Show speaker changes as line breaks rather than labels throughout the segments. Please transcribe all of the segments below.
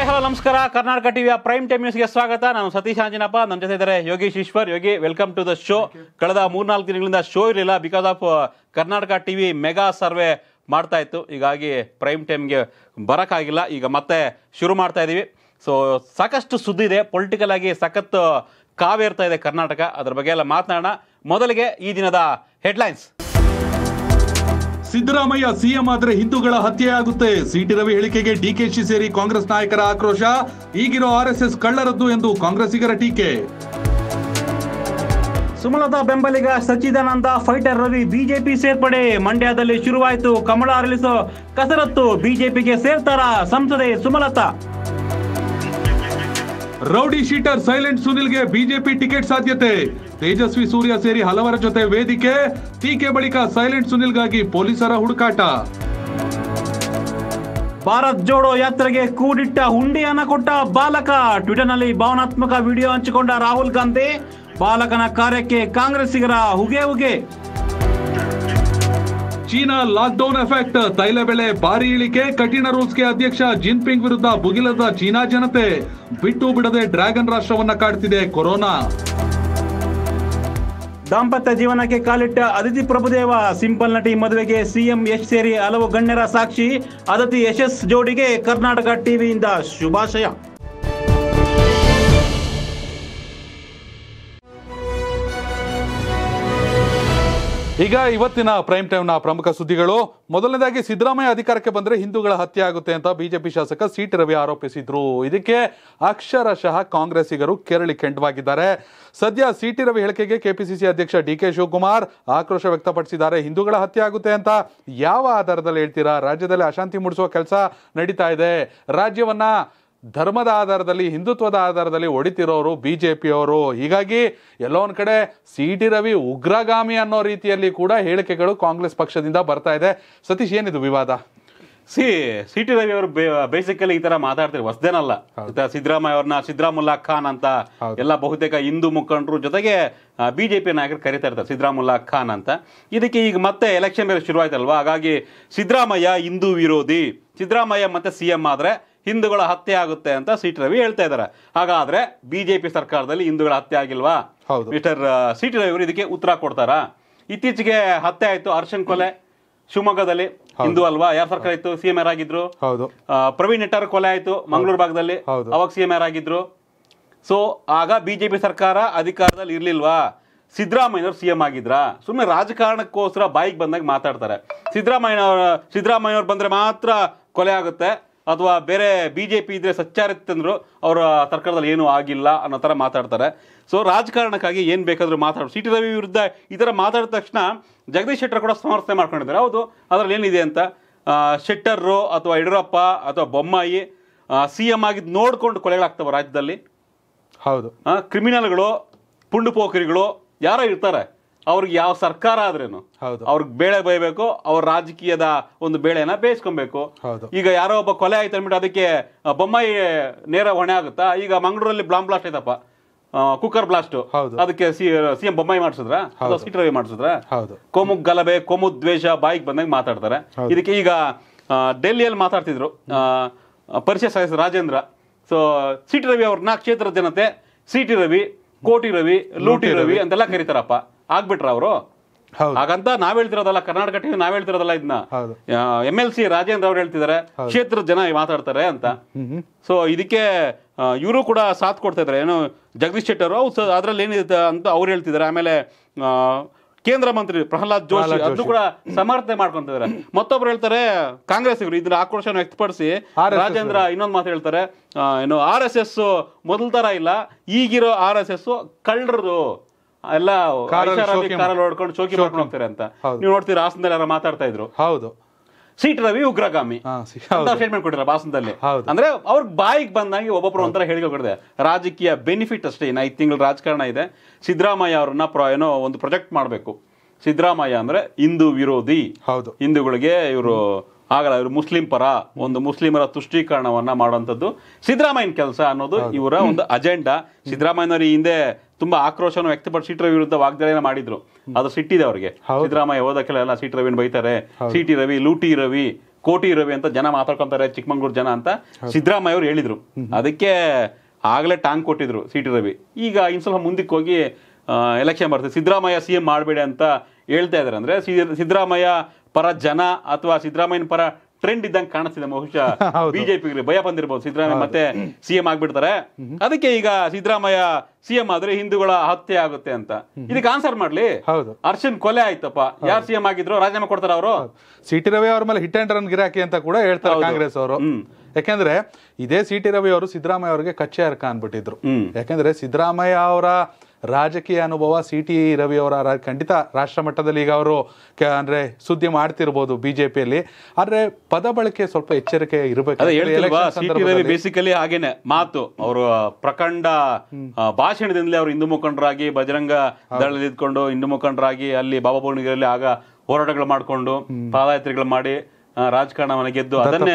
hi hello ನಮಸ್ಕಾರ ಕರ್ನಾಟಕ ಟಿವಿಯ prime time ನ್ಯೂಸ್ಗೆ ಸ್ವಾಗತ ನಾನು ಸತೀಶ್ ಆಂಜನಪ್ಪ ನಮ್ಮ ಜೊತೆ ಇದ್ದಾರೆ Yogesh Eshwar Yogi welcome to the show ಕಳೆದ ಮೂರ್ನಾಲ್ಕು ದಿನಗಳಿಂದ ಶೋ ಇರಲಿಲ್ಲ because of Karnataka TV mega survey ಮಾಡ್ತಾ ಇತ್ತು ಹೀಗಾಗಿ ಪ್ರೈಮ್ ಟೈಮ್ಗೆ ಬರೋಕ್ಕಾಗಿಲ್ಲ ಈಗ ಮತ್ತೆ ಶುರು ಮಾಡ್ತಾ ಇದ್ದೀವಿ ಸೊ ಸಾಕಷ್ಟು ಸುದ್ದಿ ಇದೆ ಪೊಲಿಟಿಕಲ್ ಆಗಿ ಸಖತ್ತು ಕಾವೇರ್ತಾ ಇದೆ ಕರ್ನಾಟಕ ಅದರ ಬಗ್ಗೆ ಎಲ್ಲ ಮಾತನಾಡೋಣ ಮೊದಲಿಗೆ ಈ ದಿನದ ಹೆಡ್ಲೈನ್ಸ್
ಸಿದ್ದರಾಮಯ್ಯ ಸಿಎಂ ಆದ್ರೆ ಹಿಂದೂಗಳ ಹತ್ಯೆಯಾಗುತ್ತೆ ಸಿಟಿ ರವಿ ಹೇಳಿಕೆಗೆ ಡಿಕೆಶಿ ಸೇರಿ ಕಾಂಗ್ರೆಸ್ ನಾಯಕರ ಆಕ್ರೋಶ ಈಗಿರೋ ಆರ್ಎಸ್ಎಸ್ ಕಳ್ಳರದ್ದು ಎಂದು ಕಾಂಗ್ರೆಸ್ಸಿಗರ ಟೀಕೆ
ಸುಮಲತಾ ಬೆಂಬಲಿಗ ಸಚ್ಚಿದಾನಂದ ಫೈಟರ್ ರವಿ ಬಿಜೆಪಿ ಸೇರ್ಪಡೆ ಮಂಡ್ಯದಲ್ಲಿ ಶುರುವಾಯಿತು ಕಮಲ ಅರಳಿಸೋ
ಕಸರತ್ತು ಬಿಜೆಪಿಗೆ ಸೇರ್ತಾರ ಸಂಸದೆ ಸುಮಲತಾ ರೌಡಿ ಶೀಟರ್ ಸೈಲೆಂಟ್ ಸುನಿಲ್ಗೆ ಬಿಜೆಪಿ ಟಿಕೆಟ್ ಸಾಧ್ಯತೆ ತೇಜಸ್ವಿ ಸೂರ್ಯ ಸೇರಿ ಹಲವರ ಜೊತೆ ವೇದಿಕೆ ಟೀಕೆ ಬಳಿಕ ಸೈಲೆಂಟ್ ಸುನಿಲ್ಗಾಗಿ ಪೊಲೀಸರ ಹುಡುಕಾಟ ಭಾರತ್ ಜೋಡೋ ಯಾತ್ರೆಗೆ ಕೂಡಿಟ್ಟ ಹುಂಡಿಯನ್ನ ಕೊಟ್ಟ ಬಾಲಕ
ಟ್ವಿಟರ್ನಲ್ಲಿ ಭಾವನಾತ್ಮಕ ವಿಡಿಯೋ ಹಂಚಿಕೊಂಡ ರಾಹುಲ್ ಗಾಂಧಿ ಬಾಲಕನ ಕಾರ್ಯಕ್ಕೆ ಕಾಂಗ್ರೆಸ್ಸಿಗರ
ಹುಗೆ ಹುಗೆ ಚೀನಾ ಲಾಕ್ಡೌನ್ ಎಫೆಕ್ಟ್ ತೈಲ ಬೆಲೆ ಭಾರಿ ಇಳಿಕೆ ಕಠಿಣ ರೂಲ್ಸ್ಗೆ ಅಧ್ಯಕ್ಷ ಜಿನ್ಪಿಂಗ್ ವಿರುದ್ಧ ಭುಗಿಲದ ಚೀನಾ ಜನತೆ ಬಿಟ್ಟು ಬಿಡದೆ ಡ್ರ್ಯಾಗನ್ ರಾಷ್ಟ್ರವನ್ನ ಕಾಡ್ತಿದೆ ಕೊರೋನಾ ದಾಂಪತ್ಯ
ಜೀವನಕ್ಕೆ ಕಾಲಿಟ್ಟ ಅದಿತಿ ಪ್ರಭುದೇವ ಸಿಂಪಲ್ ನಟಿ ಮದುವೆಗೆ ಸಿಎಂ ಯಶ್ ಸೇರಿ ಹಲವು ಗಣ್ಯರ ಸಾಕ್ಷಿ ಅದತಿ ಯಶಸ್ ಜೋಡಿಗೆ ಕರ್ನಾಟಕ ಟಿವಿಯಿಂದ ಶುಭಾಶಯ
ಈಗ ಇವತ್ತಿನ ಪ್ರೈಮ್ ಟೈಮ್ನ ಪ್ರಮುಖ ಸುದ್ದಿಗಳು ಮೊದಲನೇದಾಗಿ ಸಿದ್ದರಾಮಯ್ಯ ಅಧಿಕಾರಕ್ಕೆ ಬಂದರೆ ಹಿಂದೂಗಳ ಹತ್ಯೆ ಆಗುತ್ತೆ ಅಂತ ಬಿಜೆಪಿ ಶಾಸಕ ಸಿ ಟಿ ರವಿ ಆರೋಪಿಸಿದ್ರು ಇದಕ್ಕೆ ಅಕ್ಷರಶಃ ಕಾಂಗ್ರೆಸ್ಸಿಗರು ಕೆರಳಿ ಕೆಂಡವಾಗಿದ್ದಾರೆ ಸದ್ಯ ಸಿ ಟಿ ರವಿ ಹೇಳಿಕೆಗೆ ಕೆಪಿಸಿಸಿ ಅಧ್ಯಕ್ಷ ಡಿ ಕೆ ಶಿವಕುಮಾರ್ ಆಕ್ರೋಶ ವ್ಯಕ್ತಪಡಿಸಿದ್ದಾರೆ ಹಿಂದೂಗಳ ಹತ್ಯೆ ಆಗುತ್ತೆ ಅಂತ ಯಾವ ಆಧಾರದಲ್ಲಿ ಹೇಳ್ತೀರಾ ರಾಜ್ಯದಲ್ಲಿ ಅಶಾಂತಿ ಮೂಡಿಸುವ ಕೆಲಸ ನಡೀತಾ ಇದೆ ರಾಜ್ಯವನ್ನ ಧರ್ಮದ ಆಧಾರದಲ್ಲಿ ಹಿಂದುತ್ವದ ಆಧಾರದಲ್ಲಿ ಹೊಡಿತಿರೋರು ಬಿ ಜೆ ಪಿಯವರು ಹೀಗಾಗಿ ಎಲ್ಲೋ ಒಂದು ಕಡೆ ಸಿ ಟಿ ರವಿ ಉಗ್ರಗಾಮಿ ಅನ್ನೋ ರೀತಿಯಲ್ಲಿ ಕೂಡ ಹೇಳಿಕೆಗಳು ಕಾಂಗ್ರೆಸ್ ಪಕ್ಷದಿಂದ ಬರ್ತಾ ಇದೆ ಸತೀಶ್ ಏನಿದು ವಿವಾದ ಸಿ ಸಿ ಟಿ ರವಿ ಅವರು ಬೇಸಿಕಲಿ ಈ ತರ ಮಾತಾಡ್ತಾರೆ ಹೊಸದೇನಲ್ಲ ಸಿದ್ದರಾಮಯ್ಯ ಅವ್ರನ್ನ
ಸಿದ್ದರಾಮುಲ್ಲಾ ಖಾನ್ ಅಂತ ಎಲ್ಲ ಬಹುತೇಕ ಹಿಂದೂ ಮುಖಂಡರು ಜೊತೆಗೆ ಬಿಜೆಪಿ ನಾಯಕರು ಕರಿತಾ ಇರ್ತಾರೆ ಸಿದ್ದರಾಮುಲ್ಲಾ ಖಾನ್ ಅಂತ ಇದಕ್ಕೆ ಈಗ ಮತ್ತೆ ಎಲೆಕ್ಷನ್ ಮೇಲೆ ಶುರುವಾಯ್ತಲ್ವಾ ಹಾಗಾಗಿ ಸಿದ್ದರಾಮಯ್ಯ ಹಿಂದೂ ವಿರೋಧಿ ಸಿದ್ದರಾಮಯ್ಯ ಮತ್ತೆ ಸಿಎಂ ಆದ್ರೆ ಹಿಂದೂಗಳ ಹತ್ಯೆ ಆಗುತ್ತೆ ಅಂತ ಸಿಟಿ ರವಿ ಹೇಳ್ತಾ ಇದ್ದಾರೆ ಹಾಗಾದ್ರೆ ಬಿಜೆಪಿ ಸರ್ಕಾರದಲ್ಲಿ ಹಿಂದೂಗಳ ಹತ್ಯೆ ಆಗಿಲ್ವಾ ಮಿಸ್ಟರ್ ಸಿ ರವಿ ಅವರು ಇದಕ್ಕೆ ಉತ್ತರ ಕೊಡ್ತಾರಾ ಇತ್ತೀಚೆಗೆ ಹತ್ಯೆ ಆಯ್ತು ಅರ್ಶನ್ ಕೊಲೆ ಶಿವಮೊಗ್ಗದಲ್ಲಿ ಹಿಂದೂ ಅಲ್ವಾ ಯಾರ ಸರ್ಕಾರ ಇತ್ತು ಸಿಎಂ ಯಾರು ಆಗಿದ್ರು ಹೌದು ಪ್ರವೀಣ್ ನೆಟ್ಟರ್ ಕೊಲೆ ಆಯ್ತು ಮಂಗಳೂರು ಭಾಗದಲ್ಲಿ ಅವಾಗ ಸಿಎಂ ಯಾರು ಆಗಿದ್ರು ಸೊ ಆಗ ಬಿಜೆಪಿ ಸರ್ಕಾರ ಅಧಿಕಾರದಲ್ಲಿ ಇರ್ಲಿಲ್ವಾ ಸಿದ್ದರಾಮಯ್ಯವ್ರು ಸಿಎಂ ಆಗಿದ್ರಾ ಸುಮ್ಮನೆ ರಾಜಕಾರಣಕ್ಕೋಸ್ಕರ ಬಾಯಿಗೆ ಬಂದಾಗ ಮಾತಾಡ್ತಾರೆ ಸಿದ್ದರಾಮಯ್ಯ ಸಿದ್ದರಾಮಯ್ಯವ್ರು ಬಂದ್ರೆ ಮಾತ್ರ ಕೊಲೆ ಆಗುತ್ತೆ ಅಥವಾ ಬೇರೆ ಬಿ ಜೆ ಪಿ ಇದ್ದರೆ ಸಚ್ಚಾರಿತ್ತಂದ್ರು ಅವರ ಸರ್ಕಾರದಲ್ಲಿ ಏನೂ ಆಗಿಲ್ಲ ಅನ್ನೋ ಥರ ಮಾತಾಡ್ತಾರೆ ಸೊ ರಾಜಕಾರಣಕ್ಕಾಗಿ ಏನು ಬೇಕಾದರೂ ಸಿ ಟಿ ರವಿ ವಿರುದ್ಧ ಈ ಥರ ಮಾತಾಡಿದ ತಕ್ಷಣ ಜಗದೀಶ್ ಶೆಟ್ಟರ್ ಕೂಡ ಸಮರ್ಥನೆ ಮಾಡ್ಕೊಂಡಿದ್ದಾರೆ ಹೌದು ಅದರಲ್ಲಿ ಏನಿದೆ ಅಂತ ಶೆಟ್ಟರು ಅಥವಾ ಯಡಿಯೂರಪ್ಪ ಅಥವಾ ಬೊಮ್ಮಾಯಿ ಸಿ ಎಮ್ ಆಗಿದ್ದು ನೋಡಿಕೊಂಡು ಕೊಲೆಗಳಾಗ್ತವೆ ರಾಜ್ಯದಲ್ಲಿ ಹೌದು ಕ್ರಿಮಿನಲ್ಗಳು ಪುಂಡು ಪೋಖರಿಗಳು ಯಾರೋ ಇರ್ತಾರೆ ಅವ್ರಿಗೆ ಯಾವ ಸರ್ಕಾರ ಆದ್ರೇನು ಅವ್ರಿಗೆ ಬೇಳೆ ಬೈಬೇಕು ಅವ್ರ ರಾಜಕೀಯದ ಒಂದು ಬೇಳೆನ ಬೇಯಿಸ್ಕೊಬೇಕು ಈಗ ಯಾರೋ ಒಬ್ಬ ಕೊಲೆ ಆಯ್ತು ಅಂದ್ಬಿಟ್ಟು ಅದಕ್ಕೆ ಬೊಮ್ಮಾಯಿ ನೇರ ಹೊಣೆ ಆಗುತ್ತಾ ಈಗ ಮಂಗಳೂರಲ್ಲಿ ಬ್ಲಾಂಬ್ ಬ್ಲಾಸ್ಟ್ ಆಯ್ತಪ್ಪ ಕುಕ್ಕರ್ ಬ್ಲಾಸ್ಟ್ ಅದಕ್ಕೆ ಸಿಎಂ ಬೊಮ್ಮಾಯಿ ಮಾಡಿಸಿದ್ರ ಸಿಟಿ ರವಿ ಮಾಡಿಸಿದ್ರ ಕೋಮುಗ್ ಗಲಭೆ ಕೋಮು ದ್ವೇಷ ಬಾಯಿಗೆ ಬಂದಾಗ ಮಾತಾಡ್ತಾರೆ ಇದಕ್ಕೆ ಈಗ ಡೆಲ್ಲಿಯಲ್ಲಿ ಮಾತಾಡ್ತಿದ್ರು ಪರಿಷತ್ ಸದಸ್ಯ ರಾಜೇಂದ್ರ ಸೊ ಸಿಟಿ ರವಿ ಅವ್ರನ್ನ ಕ್ಷೇತ್ರದ ಜನತೆ ಸಿಟಿ ರವಿ ಕೋಟಿ ರವಿ ಲೂಟಿ ರವಿ ಅಂತೆಲ್ಲ ಕರೀತಾರಪ್ಪ ಆಗ್ಬಿಟ್ರ ಅವರು ಹಾಗಂತ ನಾವ್ ಹೇಳ್ತಿರೋದಲ್ಲ ಕರ್ನಾಟಕ ಟಿವಿ ನಾವ್ ಹೇಳ್ತಿರೋದಲ್ಲ ಇದನ್ನ ಎಂ ಎಲ್ ಸಿ ರಾಜೇಂದ್ರ ಅವ್ರು ಹೇಳ್ತಿದ್ದಾರೆ ಕ್ಷೇತ್ರದ ಜನ ಮಾತಾಡ್ತಾರೆ ಅಂತ ಸೊ ಇದಕ್ಕೆ ಇವರು ಕೂಡ ಸಾಥ್ ಕೊಡ್ತಾ ಇದಾರೆ ಏನು ಜಗದೀಶ್ ಶೆಟ್ಟರ್ ಅದ್ರಲ್ಲಿ ಏನಿದೆ ಅಂತ ಅವ್ರು ಹೇಳ್ತಿದಾರೆ ಆಮೇಲೆ ಕೇಂದ್ರ ಮಂತ್ರಿ ಪ್ರಹ್ಲಾದ್ ಜೋಶಿ ಅದು ಕೂಡ ಸಮರ್ಥನೆ ಮಾಡ್ಕೊಂತಿದ್ದಾರೆ ಮತ್ತೊಬ್ರು ಹೇಳ್ತಾರೆ ಕಾಂಗ್ರೆಸ್ ಇವರು ಇದ್ರ ಆಕ್ರೋಶನ ವ್ಯಕ್ತಪಡಿಸಿ ರಾಜೇಂದ್ರ ಇನ್ನೊಂದು ಮಾತು ಹೇಳ್ತಾರೆ ಏನು ಆರ್ ಎಸ್ ಎಸ್ ಮೊದಲ ತರ ಇಲ್ಲ ಈಗಿರೋ ಆರ್ ಎಸ್ ಎಸ್ ಕಳ್ಳರು ಎಲ್ಲ ಚೌಕಿ ಹೋಗ್ತಾರೆ ಅಂತ ನೀವು ನೋಡ್ತೀರಾ ಹಾಸನದಲ್ಲಿ ಮಾತಾಡ್ತಾ ಇದ್ರು ಹೌದು ಸೀಟ್ ರವಿ ಉಗ್ರಗಾಮಿ ಸ್ಟೇಟ್ಮೆಂಟ್ ಕೊಟ್ಟಿರ ಅಂದ್ರೆ ಅವ್ರ ಬಾಯಿಗೆ ಬಂದಂಗೆ ಒಬ್ಬೊಬ್ರು ಒಂಥರ ಹೇಳಿಕೊಟ್ಟಿದೆ ರಾಜಕೀಯ ಬೆನಿಫಿಟ್ ಅಷ್ಟೇ ಇನ್ನು ಐದು ತಿಂಗಳು ರಾಜಕಾರಣ ಇದೆ ಸಿದ್ದರಾಮಯ್ಯ ಅವ್ರನ್ನ ಏನೋ ಒಂದು ಪ್ರೊಜೆಕ್ಟ್ ಮಾಡಬೇಕು ಸಿದ್ದರಾಮಯ್ಯ ಅಂದ್ರೆ ಹಿಂದೂ ವಿರೋಧಿ ಹೌದು ಹಿಂದೂಗಳಿಗೆ ಇವರು ಆಗಲ್ಲ ಇವರು ಮುಸ್ಲಿಂ ಪರ ಒಂದು ಮುಸ್ಲಿಮರ ತುಷ್ಟೀಕರಣವನ್ನ ಮಾಡುವಂಥದ್ದು ಸಿದ್ದರಾಮಯ್ಯನ ಕೆಲಸ ಅನ್ನೋದು ಇವರ ಒಂದು ಅಜೆಂಡಾ ಸಿದ್ದರಾಮಯ್ಯನವರು ಹಿಂದೆ ತುಂಬಾ ಆಕ್ರೋಶವನ್ನು ವ್ಯಕ್ತಪಡಿಸಿ ಸಿಟಿ ರವಿ ವಿರುದ್ಧ ವಾಗ್ದಾಳಿಯನ್ನು ಮಾಡಿದ್ರು ಅದು ಸಿಟ್ಟಿದೆ ಅವರಿಗೆ ಸಿದ್ದರಾಮಯ್ಯ ಹೋದಕ್ಕೆಲ್ಲ ಸಿಟಿ ರವಿನ ಬೈತಾರೆ ಸಿಟಿ ರವಿ ಲೂಟಿ ರವಿ ಕೋಟಿ ರವಿ ಅಂತ ಜನ ಮಾತಾಡ್ಕೊಂತಾರೆ ಚಿಕ್ಕಮಂಗ್ಳೂರು ಜನ ಅಂತ ಸಿದ್ದರಾಮಯ್ಯ ಅವರು ಹೇಳಿದ್ರು ಅದಕ್ಕೆ ಆಗಲೇ ಟಾಂಗ್ ಕೊಟ್ಟಿದ್ರು ಸಿಟಿ ರವಿ ಈಗ ಸ್ವಲ್ಪ ಮುಂದಕ್ಕೆ ಹೋಗಿ ಎಲೆಕ್ಷನ್ ಬರ್ತದೆ ಸಿದ್ದರಾಮಯ್ಯ ಸಿ ಎಂ ಮಾಡಬೇಡಿ ಅಂತ ಹೇಳ್ತಾ ಇದಾರೆ ಅಂದ್ರೆ ಸಿದ್ದರಾಮಯ್ಯ ಪರ ಜನ ಅಥವಾ ಸಿದ್ದರಾಮಯ್ಯನ ಪರ ಟ್ರೆಂಡ್ ಇದ್ದಂಗೆ ಕಾಣಿಸ್ತಿದೆ ಬಹುಶಃ ಬಿಜೆಪಿಗೆ ಭಯ ಬಂದಿರಬಹುದು ಸಿದ್ದರಾಮಯ್ಯ ಮತ್ತೆ ಸಿಎಂ ಆಗ್ಬಿಡ್ತಾರೆ ಅದಕ್ಕೆ ಈಗ ಸಿದ್ದರಾಮಯ್ಯ ಸಿಎಂ ಆದ್ರೆ ಹಿಂದೂಗಳ ಹತ್ಯೆ ಆಗುತ್ತೆ ಅಂತ ಇದಕ್ಕೆ ಆನ್ಸರ್ ಮಾಡ್ಲಿ ಹೌದು ಅರ್ಶನ್ ಕೊಲೆ ಆಯ್ತಪ್ಪ ಯಾರು ಸಿಎಂ ಆಗಿದ್ರು ರಾಜೀನಾಮೆ ಕೊಡ್ತಾರೆ ಅವರು
ಸಿಟಿ ರವಿ ಅವ್ರ ಮೇಲೆ ಹಿಟ್ ಅಂಡ್ ರನ್ ಗಿರಾಕಿ ಅಂತ ಕೂಡ ಹೇಳ್ತಾರೆ ಕಾಂಗ್ರೆಸ್ ಅವರು ಯಾಕೆಂದ್ರೆ ಇದೇ ಸಿಟಿ ರವಿ ಅವರು ಸಿದ್ದರಾಮಯ್ಯ ಅವರಿಗೆ ಕಚ್ಚೆ ಅರ್ಕ ಅನ್ಬಿಟ್ಟಿದ್ರು ಯಾಕೆಂದ್ರೆ ಸಿದ್ದರಾಮಯ್ಯ ಅವರ ರಾಜಕೀಯ ಅನುಭವ ಸಿ ಟಿ ಅವರ ಖಂಡಿತ ರಾಷ್ಟ್ರ ಮಟ್ಟದಲ್ಲಿ ಈಗ ಅವರು ಅಂದ್ರೆ ಸುದ್ದಿ ಮಾಡ್ತಿರ್ಬೋದು ಬಿಜೆಪಿಯಲ್ಲಿ ಆದರೆ ಪದ ಬಳಕೆ ಸ್ವಲ್ಪ ಎಚ್ಚರಿಕೆ ಇರಬೇಕು
ಬೇಸಿಕಲಿ ಹಾಗೇನೆ ಮಾತು ಅವರು ಪ್ರಖಂಡ ಭಾಷಣದಿಂದಲೇ ಅವರು ಹಿಂದೂ ಮುಖಂಡರಾಗಿ ಬಜರಂಗ ದಳದಲ್ಲಿ ಇದ್ಕೊಂಡು ಹಿಂದೂ ಮುಖಂಡರಾಗಿ ಅಲ್ಲಿ ಬಾಬಾ ಭುವನಗಿರಿಯಲ್ಲಿ ಆಗ ಹೋರಾಟಗಳು ಮಾಡಿಕೊಂಡು ಪಾದಯಾತ್ರೆಗಳು ಮಾಡಿ ರಾಜಕಾರಣವನ್ನು ಗೆದ್ದು ಅದನ್ನೇ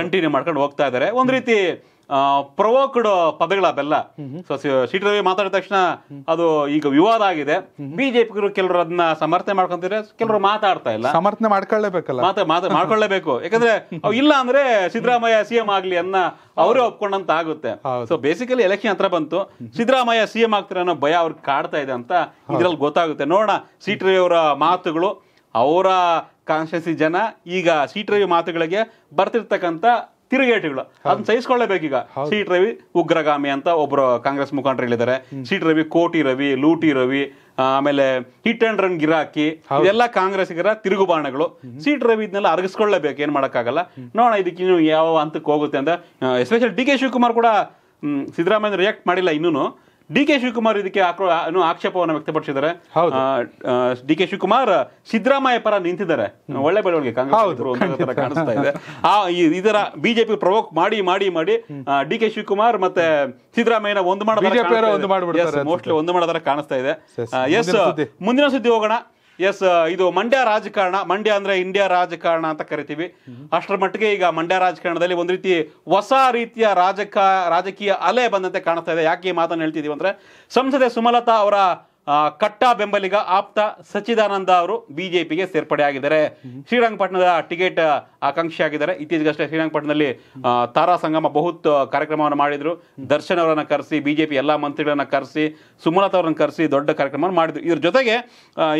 ಕಂಟಿನ್ಯೂ ಮಾಡ್ಕೊಂಡು ಹೋಗ್ತಾ ಇದ್ದಾರೆ ಒಂದ್ ರೀತಿ ಪ್ರವೋಕ್ಡ್ ಪದಗಳ ಬೆಲ್ಲ ಸೊ ಸಿಟಿ ರವಿ ಮಾತಾಡಿದ ತಕ್ಷಣ ಅದು ಈಗ ವಿವಾದ ಆಗಿದೆ ಬಿಜೆಪಿ ಕೆಲವರು ಅದನ್ನ ಸಮರ್ಥನೆ ಮಾಡ್ಕೊಂತಾರೆ ಕೆಲವರು ಮಾತಾಡ್ತಾ ಇಲ್ಲ
ಸಮರ್ಥನೆ ಮಾಡ್ಕೊಳ್ಳೇಬೇಕಲ್ಲ
ಮಾಡ್ಕೊಳ್ಳೇಬೇಕು ಯಾಕಂದ್ರೆ ಇಲ್ಲ ಅಂದ್ರೆ ಸಿದ್ದರಾಮಯ್ಯ ಸಿಎಂ ಆಗ್ಲಿ ಅನ್ನ ಅವರೇ ಒಪ್ಕೊಂಡಂತ ಆಗುತ್ತೆ ಸೊ ಬೇಸಿಕಲಿ ಎಲೆಕ್ಷನ್ ಹತ್ರ ಬಂತು ಸಿದ್ದರಾಮಯ್ಯ ಸಿಎಂ ಆಗ್ತಾರೆ ಅನ್ನೋ ಭಯ ಅವ್ರಿಗೆ ಕಾಡ್ತಾ ಇದೆ ಅಂತ ಇದ್ರಲ್ಲಿ ಗೊತ್ತಾಗುತ್ತೆ ನೋಡೋಣ ಸಿಟಿ ಅವರ ಮಾತುಗಳು ಅವರ ಕಾನ್ಸ್ಟೆನ್ಸಿ ಜನ ಈಗ ಸಿಟಿ ರವಿ ಮಾತುಗಳಿಗೆ ಬರ್ತಿರ್ತಕ್ಕಂಥ ತಿರುಗೇಟುಗಳು ಅದನ್ನ ಸಹಿಸ್ಕೊಳ್ಳೇಬೇಕೀಗ ಸಿಟ್ ರವಿ ಉಗ್ರಗಾಮಿ ಅಂತ ಒಬ್ರು ಕಾಂಗ್ರೆಸ್ ಮುಖಂಡರು ಹೇಳಿದ್ದಾರೆ ಸಿಟ್ ರವಿ ಕೋಟಿ ರವಿ ಲೂಟಿ ರವಿ ಆಮೇಲೆ ಹಿಟ್ ಅಂಡ್ ರನ್ ಗಿರಾಕಿ ಎಲ್ಲ ಕಾಂಗ್ರೆಸ್ಗಿರ ತಿರುಗುಬಾಣಗಳು ಸಿಟ್ ರವಿ ಇದನ್ನೆಲ್ಲ ಅರಗಿಸ್ಕೊಳ್ಳೇಬೇಕು ಏನ್ ಮಾಡಕ್ಕಾಗಲ್ಲ ನೋಡೋಣ ಇದಕ್ಕೆ ಯಾವ ಹಂತಕ್ಕೆ ಹೋಗುತ್ತೆ ಅಂತ ಎಸ್ಪೆಷಲ್ ಡಿ ಕೆ ಶಿವಕುಮಾರ್ ಕೂಡ ಸಿದ್ದರಾಮಯ್ಯ ರಿಯಾಕ್ಟ್ ಮಾಡಿಲ್ಲ ಇನ್ನೂ ಡಿ ಕೆ ಶಿವಕುಮಾರ್ ಇದಕ್ಕೆ ಆಕ್ಷೇಪವನ್ನು ವ್ಯಕ್ತಪಡಿಸಿದ್ದಾರೆ ಡಿ ಕೆ ಶಿವಕುಮಾರ್ ಸಿದ್ದರಾಮಯ್ಯ ಪರ ನಿಂತಿದ್ದಾರೆ ಒಳ್ಳೆ ಬೆಳವಣಿಗೆ ಕಾಂಗ್ರೆಸ್ ಕಾಣಿಸ್ತಾ ಇದೆ ಆ ಇದರ ಬಿಜೆಪಿ ಪ್ರವೋಕ್ ಮಾಡಿ ಮಾಡಿ ಮಾಡಿ ಡಿ ಕೆ ಶಿವಕುಮಾರ್ ಮತ್ತೆ ಸಿದ್ದರಾಮಯ್ಯನ ಒಂದು ಮಾಡೋದು ಮೋಸ್ಟ್ಲಿ ಒಂದು ಮಾಡೋದರ ಕಾಣಿಸ್ತಾ ಇದೆ ಎಸ್ ಮುಂದಿನ ಸುದ್ದಿ ಹೋಗೋಣ ಎಸ್ uh, ಇದು ಮಂಡ್ಯ ರಾಜಕಾರಣ ಮಂಡ್ಯ ಅಂದ್ರೆ ಇಂಡಿಯಾ ರಾಜಕಾರಣ ಅಂತ ಕರಿತೀವಿ ಅಷ್ಟರ ಮಟ್ಟಿಗೆ ಈಗ ಮಂಡ್ಯ ರಾಜಕಾರಣದಲ್ಲಿ ಒಂದು ರೀತಿ ಹೊಸ ರೀತಿಯ ರಾಜಕ ರಾಜಕೀಯ ಅಲೆ ಬಂದಂತೆ ಕಾಣಿಸ್ತಾ ಇದೆ ಯಾಕೆ ಈ ಮಾತನ್ನು ಹೇಳ್ತಿದೀವಿ ಅಂದ್ರೆ ಸಂಸದೆ ಸುಮಲತಾ ಅವರ ಕಟ್ಟಾ ಬೆಂಬಲಿಗ ಆಪ್ತ ಸಚ್ಚಿದಾನಂದ ಅವರು ಬಿಜೆಪಿಗೆ ಸೇರ್ಪಡೆ ಆಗಿದ್ದಾರೆ ಶ್ರೀರಂಗಪಟ್ಟಣದ ಟಿಕೆಟ್ ಆಕಾಂಕ್ಷಿ ಆಗಿದ್ದಾರೆ ಇತ್ತೀಚೆಗಷ್ಟೇ ಶ್ರೀರಂಗಪಟ್ಟಣದಲ್ಲಿ ತಾರಾ ಸಂಗಮ ಬಹುತ್ ಕಾರ್ಯಕ್ರಮವನ್ನು ಮಾಡಿದ್ರು ದರ್ಶನ್ ಅವರನ್ನು ಕರೆಸಿ ಬಿಜೆಪಿ ಎಲ್ಲ ಮಂತ್ರಿಗಳನ್ನ ಕರೆಸಿ ಸುಮಲತಾ ಅವರನ್ನು ಕರೆಸಿ ದೊಡ್ಡ ಕಾರ್ಯಕ್ರಮವನ್ನು ಮಾಡಿದ್ರು ಇದ್ರ ಜೊತೆಗೆ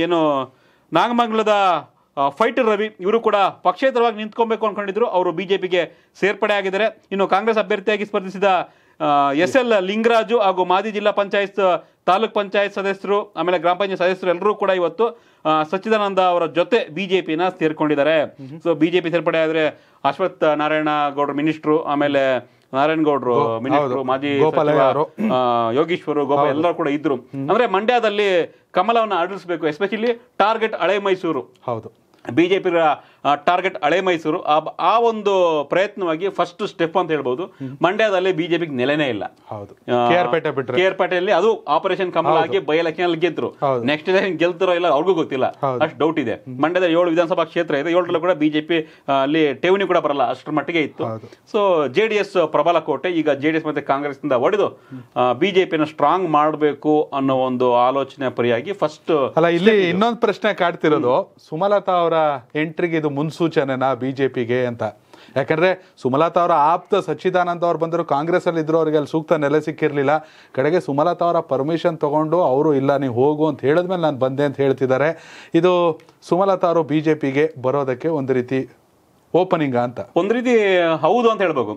ಏನು ನಾಗಮಂಗಲದ ಫೈಟರ್ ರವಿ ಇವರು ಕೂಡ ಪಕ್ಷೇತರವಾಗಿ ನಿಂತ್ಕೊಬೇಕು ಅನ್ಕೊಂಡಿದ್ರು ಅವರು ಬಿಜೆಪಿಗೆ ಸೇರ್ಪಡೆ ಆಗಿದ್ದಾರೆ ಇನ್ನು ಕಾಂಗ್ರೆಸ್ ಅಭ್ಯರ್ಥಿಯಾಗಿ ಸ್ಪರ್ಧಿಸಿದ ಎಸ್ ಎಲ್ ಲಿಂಗರಾಜು ಹಾಗೂ ಮಾಜಿ ಜಿಲ್ಲಾ ಪಂಚಾಯತ್ ತಾಲೂಕ್ ಪಂಚಾಯತ್ ಸದಸ್ಯರು ಆಮೇಲೆ ಗ್ರಾಮ ಪಂಚಾಯತ್ ಸದಸ್ಯರು ಎಲ್ಲರೂ ಕೂಡ ಇವತ್ತು ಸಚ್ಚಿದಾನಂದ ಅವರ ಜೊತೆ ಬಿಜೆಪಿನ ಸೇರ್ಕೊಂಡಿದ್ದಾರೆ ಸೊ ಬಿಜೆಪಿ ಸೇರ್ಪಡೆ ಆದ್ರೆ ಅಶ್ವಥ್ ನಾರಾಯಣ ಗೌಡ್ರು ಮಿನಿಸ್ಟ್ರು ಆಮೇಲೆ ನಾರಾಯಣ ಗೌಡ್ರು ಮಿನಿಸ್ಟ್ರು ಮಾಜಿ ಯೋಗೀಶ್ವರು ಗೋಪಾಲ್ ಎಲ್ಲರೂ ಕೂಡ ಇದ್ರು ಅಂದ್ರೆ ಮಂಡ್ಯದಲ್ಲಿ ಕಮಲವನ್ನು ಆಡಳಿಸಬೇಕು ಎಸ್ಪೆಷಲಿ ಟಾರ್ಗೆಟ್ ಹಳೆ ಮೈಸೂರು ಹೌದು ಬಿಜೆಪಿ ಟಾರ್ಗೆಟ್ ಹಳೆ ಮೈಸೂರು ಆ ಒಂದು ಪ್ರಯತ್ನವಾಗಿ ಫಸ್ಟ್ ಸ್ಟೆಪ್ ಅಂತ ಹೇಳ್ಬಹುದು ಮಂಡ್ಯದಲ್ಲಿ ಬಿಜೆಪಿಗೆ ನೆಲೆನೇ ಇಲ್ಲ ಹೌದು ಕೆ ಆರ್ ಪೇಟೆಯಲ್ಲಿ ಅದು ಆಪರೇಷನ್ ಕಮಲಾಗಿ ಆಗಿ ಬೈ ಎಲೆಕ್ಷನ್ ಗೆದ್ರು ನೆಕ್ಸ್ಟ್ ಎಲೆಕ್ಷನ್ ಗೆಲ್ತಾರೋ ಇಲ್ಲ ಅವ್ರಿಗೂ ಗೊತ್ತಿಲ್ಲ ಅಷ್ಟು ಡೌಟ್ ಇದೆ ಮಂಡ್ಯದ ಏಳು ವಿಧಾನಸಭಾ ಕ್ಷೇತ್ರ ಇದೆ ಏಳರಲ್ಲಿ ಕೂಡ ಬಿಜೆಪಿ ಅಲ್ಲಿ ಠೇವಣಿ ಕೂಡ ಬರಲ್ಲ ಅಷ್ಟರ ಮಟ್ಟಿಗೆ ಇತ್ತು ಸೊ ಜೆ ಡಿ ಎಸ್ ಪ್ರಬಲ ಕೋಟೆ ಈಗ ಜೆ ಡಿ ಎಸ್ ಮತ್ತೆ ಕಾಂಗ್ರೆಸ್ ಇಂದ ಒಡೆದು ಬಿಜೆಪಿನ ಸ್ಟ್ರಾಂಗ್ ಮಾಡಬೇಕು ಅನ್ನೋ ಒಂದು ಆಲೋಚನೆ ಪರಿಯಾಗಿ ಫಸ್ಟ್ ಅಲ್ಲ ಇಲ್ಲಿ ಇನ್ನೊಂದು
ಪ್ರಶ್ನೆ ಕಾಡ್ತಿರೋದು ಸುಮಲತಾ ಅವರ ಎಂಟ್ರಿಗೆ ಇದು ಮುನ್ಸೂಚನೆನಾ ಬಿ ಜೆ ಪಿಗೆ ಅಂತ ಯಾಕಂದರೆ ಸುಮಲತಾ ಅವರ ಆಪ್ತ ಸಚ್ಚಿದಾನಂದ ಅವ್ರು ಬಂದರು ಕಾಂಗ್ರೆಸ್ಸಲ್ಲಿ ಇದ್ದರು ಅವರಿಗೆ ಅಲ್ಲಿ ಸೂಕ್ತ ನೆಲೆ ಸಿಕ್ಕಿರಲಿಲ್ಲ ಕಡೆಗೆ ಸುಮಲತಾ ಅವರ ಪರ್ಮಿಷನ್ ತೊಗೊಂಡು ಅವರು ಇಲ್ಲ ನೀವು ಹೋಗು ಅಂತ ಮೇಲೆ ನಾನು ಬಂದೆ ಅಂತ ಹೇಳ್ತಿದ್ದಾರೆ ಇದು ಸುಮಲತಾ ಅವರು ಬಿ ಜೆ ಪಿಗೆ ಬರೋದಕ್ಕೆ ಒಂದು ರೀತಿ ಓಪನಿಂಗ್ ಅಂತ
ಒಂದು ರೀತಿ ಹೌದು ಅಂತ ಹೇಳ್ಬೇಕು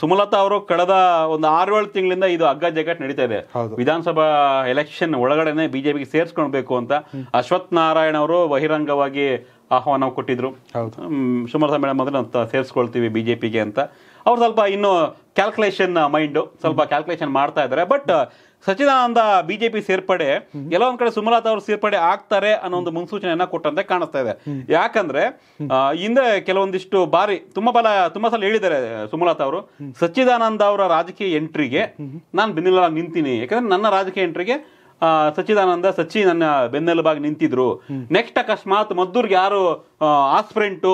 ಸುಮಲತಾ ಅವರು ಕಳೆದ ಒಂದು ಆರು ಏಳು ತಿಂಗಳಿಂದ ಇದು ಅಗ್ಗ ಜಗಟ್ ನಡೀತಾ ಇದೆ ವಿಧಾನಸಭಾ ಎಲೆಕ್ಷನ್ ಒಳಗಡೆನೆ ಬಿಜೆಪಿಗೆ ಸೇರಿಸ್ಕೊಳ್ಬೇಕು ಅಂತ ಅಶ್ವತ್ಥ್ ನಾರಾಯಣ ಅವರು ಬಹಿರಂಗವಾಗಿ ಆಹ್ವಾನ ಕೊಟ್ಟಿದ್ರು ಸುಮಲತಾ ಮೇಡಮ್ ಅಂದ್ರೆ ಅಂತ ಸೇರಿಸ್ಕೊಳ್ತೀವಿ ಬಿ ಜೆ ಪಿಗೆ ಅಂತ ಅವ್ರು ಸ್ವಲ್ಪ ಇನ್ನು ಕ್ಯಾಲ್ಕುಲೇಷನ್ ಮೈಂಡ್ ಸ್ವಲ್ಪ ಕ್ಯಾಲ್ಕುಲೇಷನ್ ಮಾಡ್ತಾ ಇದ್ದಾರೆ ಬಟ್ ಸಚಿದಾನಂದ ಬಿಜೆಪಿ ಸೇರ್ಪಡೆ ಕೆಲವೊಂದ್ ಕಡೆ ಸುಮಲತಾ ಅವರು ಸೇರ್ಪಡೆ ಆಗ್ತಾರೆ ಅನ್ನೋ ಒಂದು ಮುನ್ಸೂಚನೆಯನ್ನ ಕೊಟ್ಟಂತೆ ಕಾಣಿಸ್ತಾ ಇದೆ ಯಾಕಂದ್ರೆ ಹಿಂದೆ ಕೆಲವೊಂದಿಷ್ಟು ಬಾರಿ ತುಂಬಾ ಬಲ ತುಂಬಾ ಸಲ ಹೇಳಿದ್ದಾರೆ ಸುಮಲತಾ ಅವರು ಸಚ್ಚಿದಾನಂದ ಅವರ ರಾಜಕೀಯ ಎಂಟ್ರಿಗೆ ನಾನು ಬೆನ್ನಿಲ್ಲ ನಿಂತೀನಿ ಯಾಕಂದ್ರೆ ನನ್ನ ರಾಜಕೀಯ ಎಂಟ್ರಿಗೆ ಸಚಿದಾನಂದ ಸಚ್ಚಿ ನನ್ನ ಬೆನ್ನೆಲುಬಾಗಿ ನಿಂತಿದ್ರು ನೆಕ್ಸ್ಟ್ ಅಕಸ್ಮಾತ್ ಮದ್ದೂರ್ಗೆ ಯಾರು ಆಸ್ಪ್ರೆಂಟು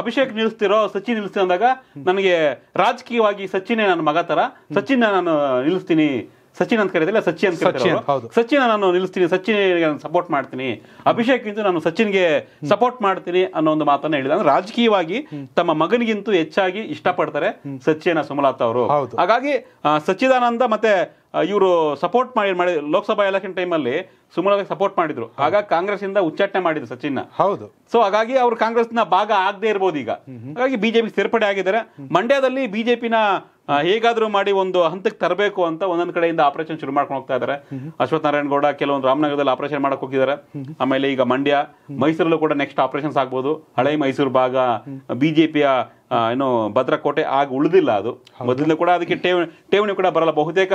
ಅಭಿಷೇಕ್ ನಿಲ್ಸ್ತಿರೋ ಸಚಿನ್ ನಿಲ್ಲಿಸ್ತಿರೋ ಅಂದಾಗ ನನಗೆ ರಾಜಕೀಯವಾಗಿ ಸಚಿನೇ ನನ್ನ ಮಗ ತರ ಸಚಿನ್ ನಾನು ನಿಲ್ಲಿಸ್ತೀನಿ ಸಚಿನ್ ಅಂತ ಕರೀತಿಲ್ಲ ಸಚಿ ಅಂತ ಕರೀತಾರೆ ಸಚಿನ್ ನಾನು ನಿಲ್ಲಿಸ್ತೀನಿ ಸಚಿನ್ ಸಪೋರ್ಟ್ ಮಾಡ್ತೀನಿ ಅಭಿಷೇಕ್ ಅಭಿಷೇಕ್ಗಿಂತ ನಾನು ಸಚಿನ್ಗೆ ಸಪೋರ್ಟ್ ಮಾಡ್ತೀನಿ ಅನ್ನೋ ಒಂದು ಮಾತನ್ನ ಹೇಳಿದ ಅಂದ್ರೆ ರಾಜಕೀಯವಾಗಿ ತಮ್ಮ ಮಗನಿಗಿಂತೂ ಹೆಚ್ಚಾಗಿ ಇಷ್ಟಪಡ್ತಾರೆ ಸಚಿನ ಸುಮಲತಾ ಅವರು ಹಾಗಾಗಿ ಸಚ್ಚಿದಾನಂದ ಮತ್ತೆ ಇವರು ಸಪೋರ್ಟ್ ಮಾಡಿ ಮಾಡಿ ಲೋಕಸಭಾ ಎಲೆಕ್ಷನ್ ಅಲ್ಲಿ ಸುಮಲತಾ ಸಪೋರ್ಟ್ ಮಾಡಿದ್ರು ಆಗ ಕಾಂಗ್ರೆಸ್ ಇಂದ ಉಚ್ಚಾಟನೆ ಮಾಡಿದ್ರು ಸಚಿನ್ ಹೌದು ಸೊ ಹಾಗಾಗಿ ಅವರು ಕಾಂಗ್ರೆಸ್ನ ಭಾಗ ಆಗದೆ ಇರ್ಬೋದು ಈಗ ಹಾಗಾಗಿ ಬಿಜೆಪಿ ಸೇರ್ಪಡೆ ಆಗಿದ್ದಾರೆ ಮಂಡ್ಯದಲ್ಲಿ ಬಿಜೆಪಿನ ಹೇಗಾದ್ರೂ ಮಾಡಿ ಒಂದು ಹಂತಕ್ಕೆ ತರಬೇಕು ಅಂತ ಒಂದೊಂದು ಕಡೆಯಿಂದ ಆಪರೇಷನ್ ಶುರು ಮಾಡ್ಕೊಂಡು ಹೋಗ್ತಾ ಇದ್ದಾರೆ ಅಶ್ವಥ್ ನಾರಾಯಣ ಗೌಡ ಕೆಲವೊಂದು ರಾಮನಗರದಲ್ಲಿ ಆಪರೇಷನ್ ಮಾಡಕ್ಕೆ ಹೋಗಿದ್ದಾರೆ ಆಮೇಲೆ ಈಗ ಮಂಡ್ಯ ಮೈಸೂರಲ್ಲೂ ಕೂಡ ನೆಕ್ಸ್ಟ್ ಆಪರೇಷನ್ಸ್ ಆಗ್ಬೋದು ಹಳೆ ಮೈಸೂರು ಭಾಗ ಬಿಜೆಪಿಯ ಏನು ಭದ್ರಕೋಟೆ ಆಗ ಉಳಿದಿಲ್ಲ ಅದು ಮೊದಲಿಂದ ಕೂಡ ಅದಕ್ಕೆ ಠೇವಣಿ ಕೂಡ ಬರಲ್ಲ ಬಹುತೇಕ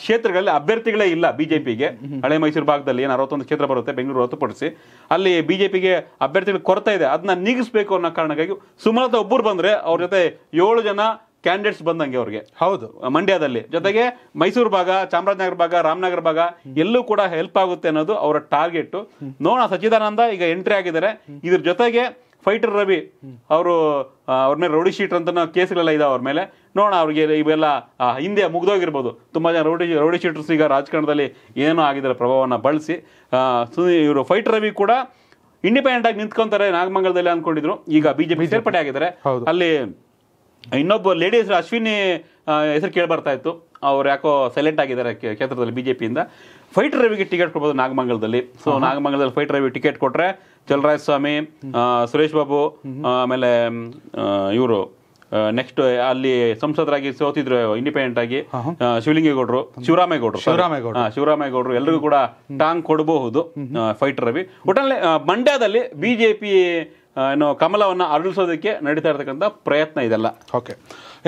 ಕ್ಷೇತ್ರಗಳಲ್ಲಿ ಅಭ್ಯರ್ಥಿಗಳೇ ಇಲ್ಲ ಬಿಜೆಪಿಗೆ ಹಳೆ ಮೈಸೂರು ಭಾಗದಲ್ಲಿ ಏನು ಅರವತ್ತೊಂದು ಕ್ಷೇತ್ರ ಬರುತ್ತೆ ಬೆಂಗಳೂರು ಹೊರತುಪಡಿಸಿ ಅಲ್ಲಿ ಬಿಜೆಪಿಗೆ ಅಭ್ಯರ್ಥಿಗಳು ಕೊರತೆ ಇದೆ ಅದನ್ನ ನೀಗಿಸ್ಬೇಕು ಅನ್ನೋ ಕಾರಣಕ್ಕಾಗಿ ಸುಮಲತಾ ಒಬ್ಬರು ಬಂದರೆ ಅವ್ರ ಜೊತೆ ಏಳು ಜನ ಕ್ಯಾಂಡಿಡೇಟ್ಸ್ ಬಂದಂಗೆ ಅವ್ರಿಗೆ ಹೌದು ಮಂಡ್ಯದಲ್ಲಿ ಜೊತೆಗೆ ಮೈಸೂರು ಭಾಗ ಚಾಮರಾಜನಗರ ಭಾಗ ರಾಮನಗರ ಭಾಗ ಎಲ್ಲೂ ಕೂಡ ಹೆಲ್ಪ್ ಆಗುತ್ತೆ ಅನ್ನೋದು ಅವರ ಟಾರ್ಗೆಟ್ ನೋಡೋಣ ಸಚ್ಚಿದಾನಂದ ಈಗ ಎಂಟ್ರಿ ಆಗಿದ್ದಾರೆ ಇದ್ರ ಜೊತೆಗೆ ಫೈಟರ್ ರವಿ ಅವರು ಅವ್ರ ಮೇಲೆ ರೌಡಿ ಶೀಟ್ ಅಂತ ಕೇಸ್ಗಳೆಲ್ಲ ಇದೆ ಅವ್ರ ಮೇಲೆ ನೋಡೋಣ ಅವ್ರಿಗೆ ಇವೆಲ್ಲ ಹಿಂದೆ ಮುಗ್ದೋಗಿರ್ಬೋದು ತುಂಬ ಜನ ರೌಡಿ ರೌಡಿ ಶೀಟರ್ಸ್ ಈಗ ರಾಜಕಾರಣದಲ್ಲಿ ಏನೋ ಆಗಿದ್ದಾರೆ ಪ್ರಭಾವವನ್ನು ಬಳಸಿ ಇವರು ಫೈಟರ್ ರವಿ ಕೂಡ ಇಂಡಿಪೆಂಡೆಂಟ್ ಆಗಿ ನಿಂತ್ಕೊಂತಾರೆ ನಾಗಮಂಗಲದಲ್ಲಿ ಅಂದ್ಕೊಂಡಿದ್ರು ಈಗ ಬಿಜೆಪಿ ಸೇರ್ಪಡೆ ಆಗಿದ್ದಾರೆ ಅಲ್ಲಿ ಇನ್ನೊಬ್ಬ ಲೇಡಿ ಹೆಸರು ಅಶ್ವಿನಿ ಹೆಸರು ಕೇಳಿ ಇತ್ತು ಅವ್ರು ಯಾಕೋ ಸೈಲೆಂಟ್ ಆಗಿದ್ದಾರೆ ಕ್ಷೇತ್ರದಲ್ಲಿ ಬಿ ಜೆ ಪಿಯಿಂದ ಫೈಟ್ ರವಿಗೆ ಟಿಕೆಟ್ ಕೊಡ್ಬೋದು ನಾಗಮಂಗಲದಲ್ಲಿ ಸೊ ನಾಗಮಂಗಲದಲ್ಲಿ ಫೈಟ್ ರವಿ ಟಿಕೆಟ್ ಕೊಟ್ಟರೆ ಚಲರಾಯ ಸ್ವಾಮಿ ಸುರೇಶ್ ಬಾಬು ಆಮೇಲೆ ಇವರು ನೆಕ್ಸ್ಟ್ ಅಲ್ಲಿ ಸಂಸದರಾಗಿ ಸೋತಿದ್ರು ಇಂಡಿಪೆಂಡೆಂಟ್ ಆಗಿ ಶಿವಲಿಂಗೇಗೌಡರು ಶಿವರಾಮೇಗೌಡರು ಶಿವರಾಮೇಗೌಡರು ಶಿವರಾಮೇಗೌಡರು ಎಲ್ಲರಿಗೂ ಕೂಡ ಟಾಂಗ್ ಕೊಡಬಹುದು ಫೈಟ್ ರವಿ ಒಟ್ಟಲ್ಲಿ ಮಂಡ್ಯದಲ್ಲಿ ಬಿಜೆಪಿ ಏನು ಕಮಲವನ್ನು ಅರಳಿಸೋದಕ್ಕೆ ನಡೀತಾ ಇರತಕ್ಕಂಥ
ಪ್ರಯತ್ನ ಇದೆಲ್ಲ ಓಕೆ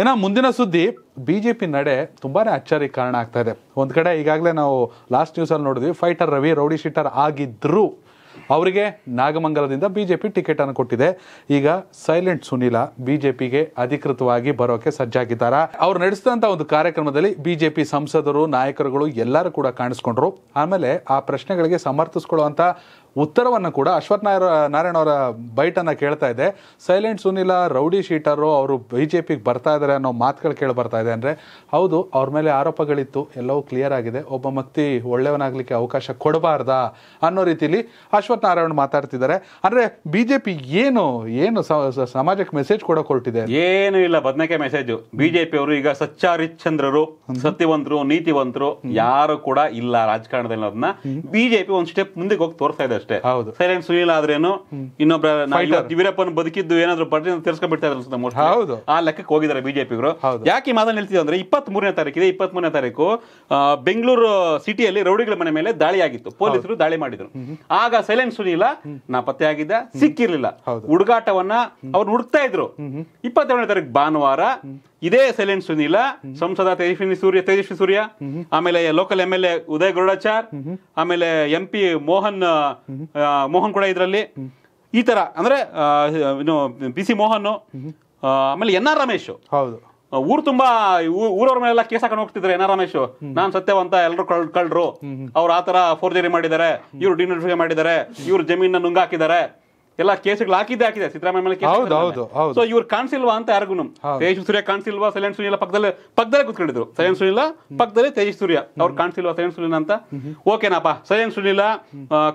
ಏನೋ ಮುಂದಿನ ಸುದ್ದಿ ಬಿ ಜೆ ಪಿ ನಡೆ ತುಂಬಾ ಅಚ್ಚರಿ ಕಾರಣ ಆಗ್ತಾ ಇದೆ ಒಂದು ಕಡೆ ಈಗಾಗಲೇ ನಾವು ಲಾಸ್ಟ್ ನ್ಯೂಸಲ್ಲಿ ನೋಡಿದ್ವಿ ಫೈಟರ್ ರವಿ ರೌಡಿ ಶೀಟರ್ ಆಗಿದ್ದರು ಅವರಿಗೆ ನಾಗಮಂಗಲದಿಂದ ಬಿ ಜೆ ಪಿ ಟಿಕೆಟನ್ನು ಕೊಟ್ಟಿದೆ ಈಗ ಸೈಲೆಂಟ್ ಸುನಿಲ ಬಿ ಜೆ ಪಿಗೆ ಅಧಿಕೃತವಾಗಿ ಬರೋಕೆ ಸಜ್ಜಾಗಿದ್ದಾರೆ ಅವ್ರು ನಡೆಸಿದಂಥ ಒಂದು ಕಾರ್ಯಕ್ರಮದಲ್ಲಿ ಬಿ ಜೆ ಪಿ ಸಂಸದರು ನಾಯಕರುಗಳು ಎಲ್ಲರೂ ಕೂಡ ಕಾಣಿಸ್ಕೊಂಡ್ರು ಆಮೇಲೆ ಆ ಪ್ರಶ್ನೆಗಳಿಗೆ ಸಮರ್ಥಿಸ್ಕೊಳ್ಳುವಂಥ ಉತ್ತರವನ್ನು ಕೂಡ ಅಶ್ವಥ್ ನಾರಾಯಣ ಅವರ ಬೈಟನ್ನು ಕೇಳ್ತಾ ಇದೆ ಸೈಲೆಂಟ್ ಸುನಿಲ ರೌಡಿ ಶೀಟರು ಅವರು ಬಿ ಜೆ ಪಿಗೆ ಬರ್ತಾ ಇದ್ದಾರೆ ಅನ್ನೋ ಮಾತುಗಳು ಕೇಳಿ ಬರ್ತಾ ಇದೆ ಅಂದರೆ ಹೌದು ಅವ್ರ ಮೇಲೆ ಆರೋಪಗಳಿತ್ತು ಎಲ್ಲವೂ ಕ್ಲಿಯರ್ ಆಗಿದೆ ಒಬ್ಬ ಮತ್ತಿ ಒಳ್ಳೆಯವನಾಗಲಿಕ್ಕೆ ಅವಕಾಶ ಕೊಡಬಾರ್ದಾ ಅನ್ನೋ ರೀತಿಯಲ್ಲಿ ಅಶ್ವಥ್ ನಾರಾಯಣ ಮಾತಾಡ್ತಿದ್ದಾರೆ ಅಂದರೆ ಬಿ ಜೆ ಪಿ ಏನು ಏನು ಸಮಾಜಕ್ಕೆ ಮೆಸೇಜ್ ಕೊಡೋಕೆ ಹೊರಟಿದೆ
ಏನು ಇಲ್ಲ ಬದನೇಕೆ ಮೆಸೇಜು ಬಿ ಜೆ ಈಗ ಸಚ್ಚರಿಶ್ಚಂದ್ರರು ಸತ್ಯವಂತರು ನೀತಿವಂತರು ಯಾರು ಕೂಡ ಇಲ್ಲ ರಾಜಕಾರಣದಲ್ಲಿ ಅದನ್ನ ಬಿಜೆಪಿ ಒಂದು ಸ್ಟೆಪ್ ಮುಂದೆ ಹೋಗಿ ತೋರಿಸ್ತಾ ಇದೆ ಅಷ್ಟೇ ಸೈಲೆಂಟ್ ಸುನೀಲ್ ಆದ್ರೇನು ಇನ್ನೊಬ್ಬ ವೀರಪ್ಪನ ಬದುಕಿದ್ದು ಏನಾದ್ರು ಪಟ್ಟಿ ತಿರ್ಸ್ಕೊಂಡ್ಬಿಡ್ತಾ ಇದ್ರು ಹೌದು ಆ ಲೆಕ್ಕಕ್ಕೆ ಹೋಗಿದ್ದಾರೆ ಗುರು ಯಾಕೆ ಮಾತನ್ನ ನಿಲ್ತಿದ್ರು ಅಂದ್ರೆ ಇಪ್ಪತ್ತ್ ಮೂರನೇ ತಾರೀಕಿದೆ ಇಪ್ಪತ್ತ್ ಮೂರನೇ ತಾರೀಕು ಬೆಂಗಳೂರು ಸಿಟಿಯಲ್ಲಿ ರೌಡಿಗಳ ಮನೆ ಮೇಲೆ ದಾಳಿ ಆಗಿತ್ತು ಪೊಲೀಸರು ದಾಳಿ ಮಾಡಿದ್ರು ಆಗ ಸೈಲೆಂಟ್ ಸುನೀಲ ಪತ್ತೆ ಆಗಿದ್ದ ಸಿಕ್ಕಿರ್ಲಿಲ್ಲ ಹುಡುಗಾಟವನ್ನ ಅವ್ರು ಹುಡುಕ್ತಾ ಇದ್ರು ಇಪ್ಪತ್ತೇಳನೇ ತಾರೀಕು ಭಾನುವಾರ ಇದೇ ಸೈಲೆಂಟ್ ಸುನಿಲ ಸಂಸದ ತೇಜಸ್ವಿನಿ ಸೂರ್ಯ ತೇಜಸ್ವಿ ಸೂರ್ಯ ಆಮೇಲೆ local M L A Uday Gowdachar ಆಮೇಲೆ ಎಂ ಪಿ ಮೋಹನ್ ಮೋಹನ್ ಕೂಡ ಇದರಲ್ಲಿ ಈ ತರ ಅಂದ್ರೆ ಏನು ಬಿ ಸಿ ಮೋಹನ್ ಆಮೇಲೆ ಎನ್ ಆರ್ ರಮೇಶ್ ಹೌದು ಊರ್ ತುಂಬಾ ಊರವ್ರ ಮೇಲೆಲ್ಲ ಕೇಸ್ ಹಾಕೊಂಡು ಹೋಗ್ತಿದ್ರೆ ಎನ್ ಆರ್ ರಮೇಶ್ ನಾನ್ ಸತ್ಯವಂತ ಎಲ್ಲರೂ ಕಳ್ರು ಅವ್ರು ಆತರ ಫೋರ್ಜರಿ ಮಾಡಿದ್ದಾರೆ ಇವ್ರು ಡಿನೋಟಿಫೈ ಮಾಡಿದ್ದಾರೆ ಇವ್ರು ಜಮೀನ ನುಂಗಾಕಿದ್ದಾರೆ ಎಲ್ಲ ಕೇಸ್ಗಳು ಹಾಕಿದ್ದೆ ಹಾಕಿದೆ ಸಿದ್ದರಾಮಯ್ಯ ಮೇಲೆ ಹೌದು ಹೌದು ಸೊ ಇವ್ರು ಕಾಣಿಸಿಲ್ವಾ ಅಂತ ಯಾರಿಗೂ ತೇಜಸ್ ಸೂರ್ಯ ಕಾಣಿಸಿಲ್ವಾ ಸೈಲೆಂಟ್ ಸೂರ್ಯ ಪಕ್ಕದಲ್ಲೇ ಪಕ್ಕದಲ್ಲೇ ಕುತ್ಕೊಂಡಿದ್ರು ಸೈಲೆಂಟ್ ಸುನಿಲ ಪಕ್ಕದಲ್ಲೇ ತೇಜಸ್ ಸೂರ್ಯ ಅವ್ರು ಕಾಣಿಸಿಲ್ವಾ ಸೈಲೆಂಟ್ ಸುನಿಲ್ ಅಂತ ಓಕೆನಪ್ಪ ಸೈಲೆಂಟ್ ಸುನಿಲ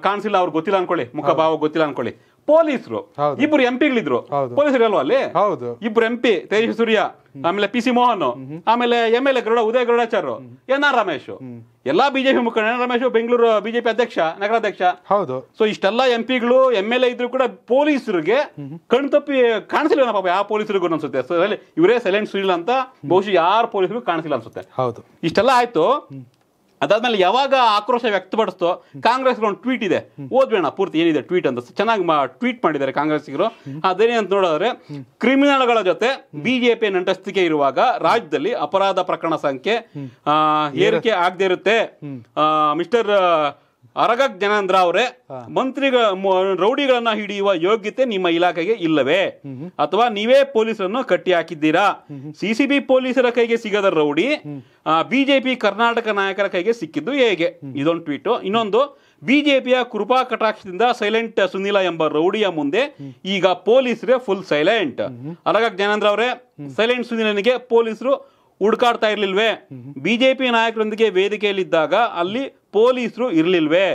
ಕಾಣಿಸಿಲ್ಲ ಅವ್ರು ಗೊತ್ತಿಲ್ಲ ಅನ್ಕೊಳ್ಳಿ ಮುಖಭಾವ ಗೊತ್ತಿಲ್ಲ ಅನ್ಕೊಳ್ಳಿ ಪೊಲೀಸರು ಇಬ್ರು ಎಂ ಪಿಗಳಿದ್ರು ಪೊಲೀಸರು ಅಲ್ವಾ ಅಲ್ಲಿ ಇಬ್ರು ಎಂ ಪಿ ತೇಜಸ್ ಸೂರ್ಯ ಆಮೇಲೆ ಪಿ ಸಿ ಮೋಹನ್ ಆಮೇಲೆ M L A Garuda Uday Garudacharya N R Ramesh ಎಲ್ಲಾ ಬಿಜೆಪಿ ಮುಖಂಡ ರಮೇಶ್ ಬೆಂಗಳೂರು ಬಿಜೆಪಿ ಅಧ್ಯಕ್ಷ ನಗರಾಧ್ಯಕ್ಷ ಹೌದು ಸೊ ಇಷ್ಟೆಲ್ಲ ಎಂ ಪಿಗಳು ಎಂ ಎಲ್ ಎ ಇದ್ರು ಕೂಡ ಪೊಲೀಸರಿಗೆ ಕಣ್ತಪ್ಪಿ ತಪ್ಪಿ ಕಾಣಿಸಿಲ್ಲ ಪಾಪ ಯಾವ ಪೊಲೀಸರಿಗೂ ಅನ್ಸುತ್ತೆ ಇವರೇ ಸೈಲೆಂಟ್ ಸುನಿಲ್ ಅಂತ ಬಹುಶಃ ಯಾರು ಪೊಲೀಸರಿಗೂ ಕಾಣಿಸಿಲ್ಲ ಅನ್ಸುತ್ತೆ ಹೌದು ಇಷ್ಟೆಲ್ಲ ಆಯ್ತು ಅದಾದ್ಮೇಲೆ ಯಾವಾಗ ಆಕ್ರೋಶ ವ್ಯಕ್ತಪಡಿಸ್ತೋ ಕಾಂಗ್ರೆಸ್ ಒಂದು ಟ್ವೀಟ್ ಇದೆ ಓದ್ಬೇಡ ಪೂರ್ತಿ ಏನಿದೆ ಟ್ವೀಟ್ ಅಂತ ಚೆನ್ನಾಗಿ ಟ್ವೀಟ್ ಮಾಡಿದ್ದಾರೆ ಕಾಂಗ್ರೆಸ್ಸಿಗರು ಅದೇನೇ ಅಂತ ನೋಡಿದ್ರೆ ಕ್ರಿಮಿನಲ್ಗಳ ಜೊತೆ ಬಿಜೆಪಿ ನಂಟಸ್ತಿಕೆ ಇರುವಾಗ ರಾಜ್ಯದಲ್ಲಿ ಅಪರಾಧ ಪ್ರಕರಣ ಸಂಖ್ಯೆ ಏರಿಕೆ ಆಗದೇ ಇರುತ್ತೆ ಮಿಸ್ಟರ್ ಅರಗ ಜ್ಞಾನೇಂದ್ರ ಅವರೇ ಮಂತ್ರಿಗಳ ರೌಡಿಗಳನ್ನ ಹಿಡಿಯುವ ಯೋಗ್ಯತೆ ನಿಮ್ಮ ಇಲಾಖೆಗೆ ಇಲ್ಲವೇ ಅಥವಾ ನೀವೇ ಪೊಲೀಸರನ್ನು ಕಟ್ಟಿ ಹಾಕಿದ್ದೀರಾ ಸಿಸಿಬಿ ಪೊಲೀಸರ ಕೈಗೆ ಸಿಗದ ರೌಡಿ ಬಿಜೆಪಿ ಕರ್ನಾಟಕ ನಾಯಕರ ಕೈಗೆ ಸಿಕ್ಕಿದ್ದು ಹೇಗೆ ಇದೊಂದು ಟ್ವೀಟ್ ಇನ್ನೊಂದು ಬಿಜೆಪಿಯ ಕೃಪಾ ಕಟಾಕ್ಷದಿಂದ ಸೈಲೆಂಟ್ ಸುನಿಲ ಎಂಬ ರೌಡಿಯ ಮುಂದೆ ಈಗ ಪೊಲೀಸರೇ ಫುಲ್ ಸೈಲೆಂಟ್ ಅರಗ ಜ್ಞಾನೇಂದ್ರ ಅವರೇ ಸೈಲೆಂಟ್ ಸುನಿಲನಿಗೆ ಪೊಲೀಸರು ಹುಡ್ಕಾಡ್ತಾ ಇರ್ಲಿಲ್ವೇ ಬಿಜೆಪಿ ನಾಯಕರೊಂದಿಗೆ ವೇದಿಕೆಯಲ್ಲಿದ್ದಾಗ ಅಲ್ಲಿ ಪೊಲೀಸರು ಇರ್ಲಿಲ್ವೇ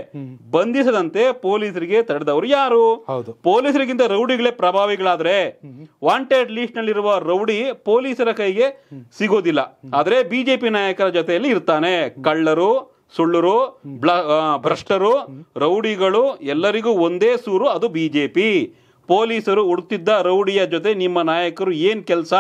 ಬಂಧಿಸದಂತೆ ಪೊಲೀಸರಿಗೆ ತಡೆದವರು ಯಾರು ಪೊಲೀಸರಿಗಿಂತ ರೌಡಿಗಳೇ ಪ್ರಭಾವಿಗಳಾದ್ರೆ ವಾಂಟೆಡ್ ಲಿಸ್ಟ್ ನಲ್ಲಿರುವ ರೌಡಿ ಪೊಲೀಸರ ಕೈಗೆ ಸಿಗೋದಿಲ್ಲ ಆದ್ರೆ ಬಿಜೆಪಿ ನಾಯಕರ ಜೊತೆಯಲ್ಲಿ ಇರ್ತಾನೆ ಕಳ್ಳರು ಸುಳ್ಳರು ಭ್ರಷ್ಟರು ರೌಡಿಗಳು ಎಲ್ಲರಿಗೂ ಒಂದೇ ಸೂರು ಅದು ಬಿಜೆಪಿ ಪೊಲೀಸರು ಹುಡುಕ್ತಿದ್ದ ರೌಡಿಯ ಜೊತೆ ನಿಮ್ಮ ನಾಯಕರು ಏನ್ ಕೆಲಸ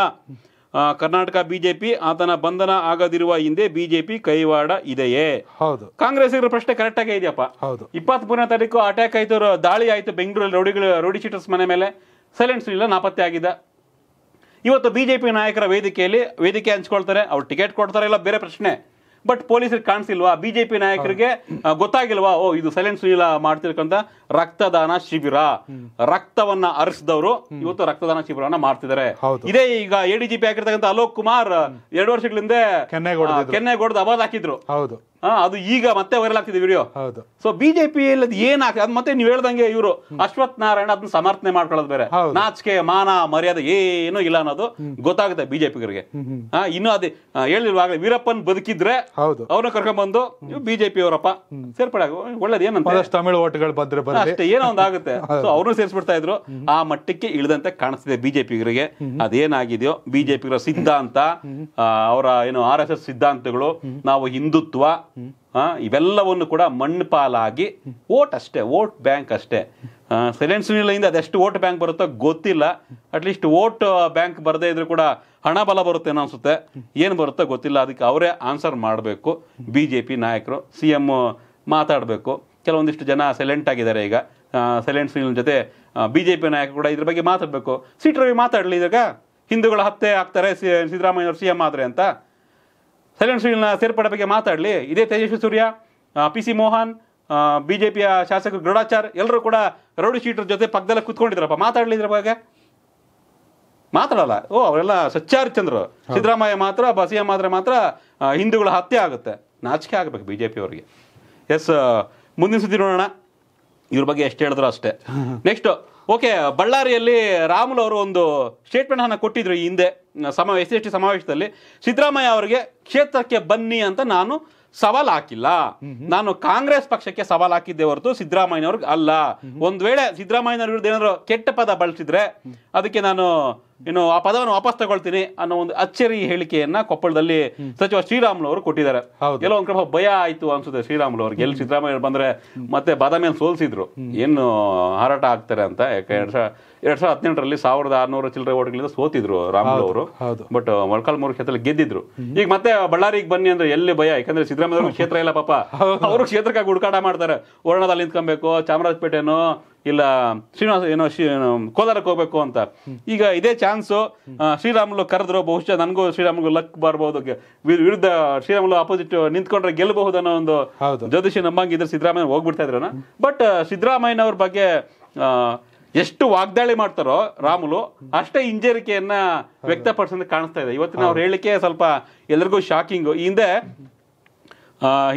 ಕರ್ನಾಟಕ ಬಿಜೆಪಿ ಆತನ ಬಂಧನ ಆಗದಿರುವ ಹಿಂದೆ ಬಿಜೆಪಿ ಕೈವಾಡ ಇದೆಯೇ ಹೌದು ಕಾಂಗ್ರೆಸ್ಸಿಗರ ಪ್ರಶ್ನೆ ಕರೆಕ್ಟ್ ಆಗಿ ಇದೆಯಪ್ಪ ಹೌದು ಇಪ್ಪತ್ತ್ ಮೂರನೇ ತಾರೀಕು ಅಟ್ಯಾಕ್ ಆಯ್ತು ದಾಳಿ ಆಯ್ತು ಬೆಂಗಳೂರಲ್ಲಿ ರೌಡಿಗಳು ರೌಡಿ ಶೀಟರ್ಸ್ ಮನೆ ಮೇಲೆ ಸೈಲೆನ್ಸ್ ಇಲ್ಲ ನಾಪತ್ತೆ ಆಗಿದ್ದ ಇವತ್ತು ಬಿಜೆಪಿ ನಾಯಕರ ವೇದಿಕೆಯಲ್ಲಿ ವೇದಿಕೆ ಹಂಚ್ಕೊಳ್ತಾರೆ ಅವ್ರು ಟಿಕೆಟ್ ಕೊಡ್ತಾರೆ ಇಲ್ಲ ಬೇರೆ ಪ್ರಶ್ನೆ ಬಟ್ ಪೊಲೀಸರಿಗೆ ಕಾಣಿಸಿಲ್ವಾ ಬಿಜೆಪಿ ನಾಯಕರಿಗೆ ಗೊತ್ತಾಗಿಲ್ವಾ ಓ ಇದು ಸೈಲೆನ್ಸ್ ಇಲ್ಲ ಮಾಡ್ತಿರ್ಕಂತ ರಕ್ತದಾನ ಶಿಬಿರ ರಕ್ತವನ್ನ ಅರಿಸಿದವರು ಇವತ್ತು ರಕ್ತದಾನ ಶಿಬಿರವನ್ನ ಮಾಡ್ತಿದ್ದಾರೆ ಇದೇ ಈಗ ಎಡಿಜಿಪಿ ಆಗಿರ್ತಕ್ಕಂಥ ಅಲೋಕ್ ಕುಮಾರ್ ಎರಡು ವರ್ಷಗಳ ಹಿಂದೆ ಕೆನ್ನೇಗೌಡದ ಅವಾಜ್ ಹಾಕಿದ್ರು ಹೌದು ಅದು ಈಗ ಮತ್ತೆ ವೈರಲ್ ಆಗ್ತಿದೆ ವಿಡಿಯೋ ಹೌದು ಸೊ ಬಿಜೆಪಿ ಏನ್ ಅದ್ ಮತ್ತೆ ನೀವು ಹೇಳ್ದಂಗೆ ಇವರು ಅಶ್ವಥ್ ನಾರಾಯಣ ಅದನ್ನ ಸಮರ್ಥನೆ ಮಾಡ್ಕೊಳ್ಳೋದು ಬೇರೆ ನಾಚಿಕೆ ಮಾನ ಮರ್ಯಾದೆ ಏನೂ ಇಲ್ಲ ಅನ್ನೋದು ಗೊತ್ತಾಗುತ್ತೆ ಬಿಜೆಪಿಗರಿಗೆ ಇನ್ನು ಅದೇ ಹೇಳಿರುವಾಗ ವೀರಪ್ಪನ್ ಬದುಕಿದ್ರೆ ಅವ್ರನ್ನ ಬಂದು ಬಿಜೆಪಿ ಅವರಪ್ಪ ಸೇರ್ಪಡೆ ಒಳ್ಳೇದು ಏನಂತ
ತಮಿಳು ಓಟ್ಗಳು ಬಂದ್ರೆ ಅಷ್ಟೇ ಏನೋ ಒಂದು ಆಗುತ್ತೆ
ಸೊ ಅವ್ರನ್ನೂ ಸೇರಿಸ್ಬಿಡ್ತಾ ಇದ್ರು ಆ ಮಟ್ಟಕ್ಕೆ ಇಳಿದಂತೆ ಕಾಣಿಸ್ತಿದೆ ಬಿಜೆಪಿಗರಿಗೆ ಅದೇನಾಗಿದೆಯೋ ಬಿಜೆಪಿಗರ ಸಿದ್ಧಾಂತ ಅವರ ಏನು ಆರ್ ಎಸ್ ಎಸ್ ಸಿದ್ಧಾಂತಗಳು ನಾವು ಹಿಂದುತ್ವ ಇವೆಲ್ಲವನ್ನು ಕೂಡ ಮಣ್ಣುಪಾಲಾಗಿ ಓಟ್ ಅಷ್ಟೇ ಓಟ್ ಬ್ಯಾಂಕ್ ಅಷ್ಟೇ ಸೈಲೆಂಟ್ ಇಂದ ಅದೆಷ್ಟು ಓಟ್ ಬ್ಯಾಂಕ್ ಬರುತ್ತೋ ಗೊತ್ತಿಲ್ಲ ಅಟ್ಲೀಸ್ಟ್ ಓಟ್ ಬ್ಯಾಂಕ್ ಬರದೇ ಇದ್ರೂ ಕೂಡ ಹಣ ಬಲ ಬರುತ್ತೆ ಅನ್ಸುತ್ತೆ ಏನು ಬರುತ್ತೋ ಗೊತ್ತಿಲ್ಲ ಅದಕ್ಕೆ ಅವರೇ ಆನ್ಸರ್ ಮಾಡಬೇಕು ಬಿಜೆಪಿ ನಾಯಕರು ಸಿ ಎಮ್ ಮಾತಾಡಬೇಕು ಕೆಲವೊಂದಿಷ್ಟು ಜನ ಸೈಲೆಂಟ್ ಆಗಿದ್ದಾರೆ ಈಗ ಸೈಲೆಂಟ್ ಫಿಲ್ಮ್ ಜೊತೆ ಬಿ ಜೆ ಪಿ ನಾಯಕ ಕೂಡ ಇದ್ರ ಬಗ್ಗೆ ಮಾತಾಡಬೇಕು ಸೀಟ್ ರವಿ ಮಾತಾಡಲಿ ಇದಾಗ ಹಿಂದೂಗಳ ಹತ್ಯೆ ಆಗ್ತಾರೆ ಸಿದ್ದರಾಮಯ್ಯ ಸಿ ಎಂ ಆದರೆ ಅಂತ ಸೈಲೆಂಟ್ ನ ಸೇರ್ಪಡೆ ಬಗ್ಗೆ ಮಾತಾಡಲಿ ಇದೇ Tejasvi Surya P C Mohan B J ಪಿಯ ಶಾಸಕರು ದೃಢಾಚಾರ್ ಎಲ್ಲರೂ ಕೂಡ ರೌಡಿ ಶೀಟರ್ ಜೊತೆ ಪಕ್ಕದಲ್ಲೇ ಕೂತ್ಕೊಂಡಿದ್ರಪ್ಪ ಮಾತಾಡಲಿ ಇದ್ರ ಬಗ್ಗೆ ಮಾತಾಡಲ್ಲ ಓ ಅವರೆಲ್ಲ ಚಂದ್ರು ಸಿದ್ದರಾಮಯ್ಯ ಮಾತ್ರ ಬಸಿಯ ಮಾತ್ರ ಮಾತ್ರ ಹಿಂದೂಗಳ ಹತ್ಯೆ ಆಗುತ್ತೆ ನಾಚಿಕೆ ಆಗಬೇಕು ಬಿ ಜೆ ಎಸ್ ಮುಂದಿನ ಸುದ್ದಿ ನೋಡೋಣ ಇವ್ರ ಬಗ್ಗೆ ಎಷ್ಟು ಹೇಳಿದ್ರು ಅಷ್ಟೇ ನೆಕ್ಸ್ಟು ಓಕೆ ಬಳ್ಳಾರಿಯಲ್ಲಿ ರಾಮುಲು ಅವರು ಒಂದು ಸ್ಟೇಟ್ಮೆಂಟ್ ಹಣ ಕೊಟ್ಟಿದ್ರು ಈ ಹಿಂದೆ ಸಮ ಎಸ್ ಎಸ್ ಟಿ ಸಮಾವೇಶದಲ್ಲಿ ಸಿದ್ದರಾಮಯ್ಯ ಅವರಿಗೆ ಕ್ಷೇತ್ರಕ್ಕೆ ಬನ್ನಿ ಅಂತ ನಾನು ಸವಾಲ್ ಹಾಕಿಲ್ಲ ನಾನು ಕಾಂಗ್ರೆಸ್ ಪಕ್ಷಕ್ಕೆ ಸವಾಲ್ ಹಾಕಿದ್ದೆ ಹೊರತು ಸಿದ್ದರಾಮಯ್ಯನವ್ರಿಗೆ ಅಲ್ಲ ಒಂದ್ ವೇಳೆ ಸಿದ್ದರಾಮಯ್ಯನವ್ರ ವಿರುದ್ಧ ಏನಾದ್ರು ಕೆಟ್ಟ ಪದ ಬಳಸಿದ್ರೆ ಅದಕ್ಕೆ ನಾನು ಇನ್ನು ಆ ಪದವನ್ನು ವಾಪಸ್ ತಗೊಳ್ತೀನಿ ಅನ್ನೋ ಒಂದು ಅಚ್ಚರಿ ಹೇಳಿಕೆಯನ್ನ ಕೊಪ್ಪಳದಲ್ಲಿ ಸಚಿವ ಶ್ರೀರಾಮುಲು ಅವರು ಕೊಟ್ಟಿದ್ದಾರೆ ಎಲ್ಲೋ ಒಂದ್ ಕಡೆ ಭಯ ಆಯ್ತು ಅನ್ಸುತ್ತೆ ಶ್ರೀರಾಮುಲು ಅವ್ರಿಗೆ ಎಲ್ಲಿ ಸಿದ್ದರಾಮಯ್ಯ ಬಂದ್ರೆ ಮತ್ತೆ ಬಾದಾಮಿಯಲ್ಲಿ ಸೋಲ್ಸಿದ್ರು ಏನು ಹಾರಾಟ ಆಗ್ತಾರೆ ಅಂತ ಎರಡ್ ಸಾವಿರ ಎರಡ್ ಸಾವಿರದ ಹದಿನೆಂಟರಲ್ಲಿ ಸಾವಿರದ ಆರ್ನೂರ ಚಿಲ್ಲರೆ ಓಟ್ಗಳಿಂದ ಸೋತಿದ್ರು ರಾಮುಲು ಅವರು ಬಟ್ ಮೂರು ಕ್ಷೇತ್ರದಲ್ಲಿ ಗೆದ್ದಿದ್ರು ಈಗ ಮತ್ತೆ ಬಳ್ಳಾರಿಗೆ ಬನ್ನಿ ಅಂದ್ರೆ ಎಲ್ಲಿ ಭಯ ಯಾಕಂದ್ರೆ ಸಿದ್ದರಾಮಯ್ಯ ಕ್ಷೇತ್ರ ಇಲ್ಲ ಪಾಪ ಅವರು ಕ್ಷೇತ್ರಕ್ಕಾಗಿ ಹುಡುಕಾಟ ಮಾಡ್ತಾರೆ ಓರಣದಲ್ಲಿ ನಿಂತ್ಕೊಬೇಕು ಚಾಮರಾಜಪೇಟೆನು ಇಲ್ಲ ಶ್ರೀನಿವಾಸ ಏನೋ ಶ್ರೀ ಕೋಲಾರಕ್ಕೆ ಹೋಗ್ಬೇಕು ಅಂತ ಈಗ ಇದೇ ಚಾನ್ಸು ಶ್ರೀರಾಮುಲು ಕರೆದ್ರು ಬಹುಶಃ ನನಗೂ ಶ್ರೀರಾಮುಲು ಲಕ್ ಬರ್ಬೋದು ವಿರುದ್ಧ ಶ್ರೀರಾಮುಲು ಅಪೋಸಿಟ್ ನಿಂತ್ಕೊಂಡ್ರೆ ಗೆಲ್ಲಬಹುದು ಅನ್ನೋ ಒಂದು ಜ್ಯೋತಿಷಿ ನಮ್ಮಂಗೆ ಇದ್ರೆ ಸಿದ್ದರಾಮಯ್ಯ ಹೋಗ್ಬಿಡ್ತಾ ಇದ್ರನ ಬಟ್ ಸಿದ್ದರಾಮಯ್ಯನವ್ರ ಬಗ್ಗೆ ಎಷ್ಟು ವಾಗ್ದಾಳಿ ಮಾಡ್ತಾರೋ ರಾಮುಲು ಅಷ್ಟೇ ಹಿಂಜರಿಕೆಯನ್ನ ವ್ಯಕ್ತಪಡಿಸೋದಕ್ಕೆ ಕಾಣಿಸ್ತಾ ಇದೆ ಇವತ್ತಿನ ಅವ್ರ ಹೇಳಿಕೆ ಸ್ವಲ್ಪ ಎಲ್ರಿಗೂ ಶಾಕಿಂಗು ಹಿಂದೆ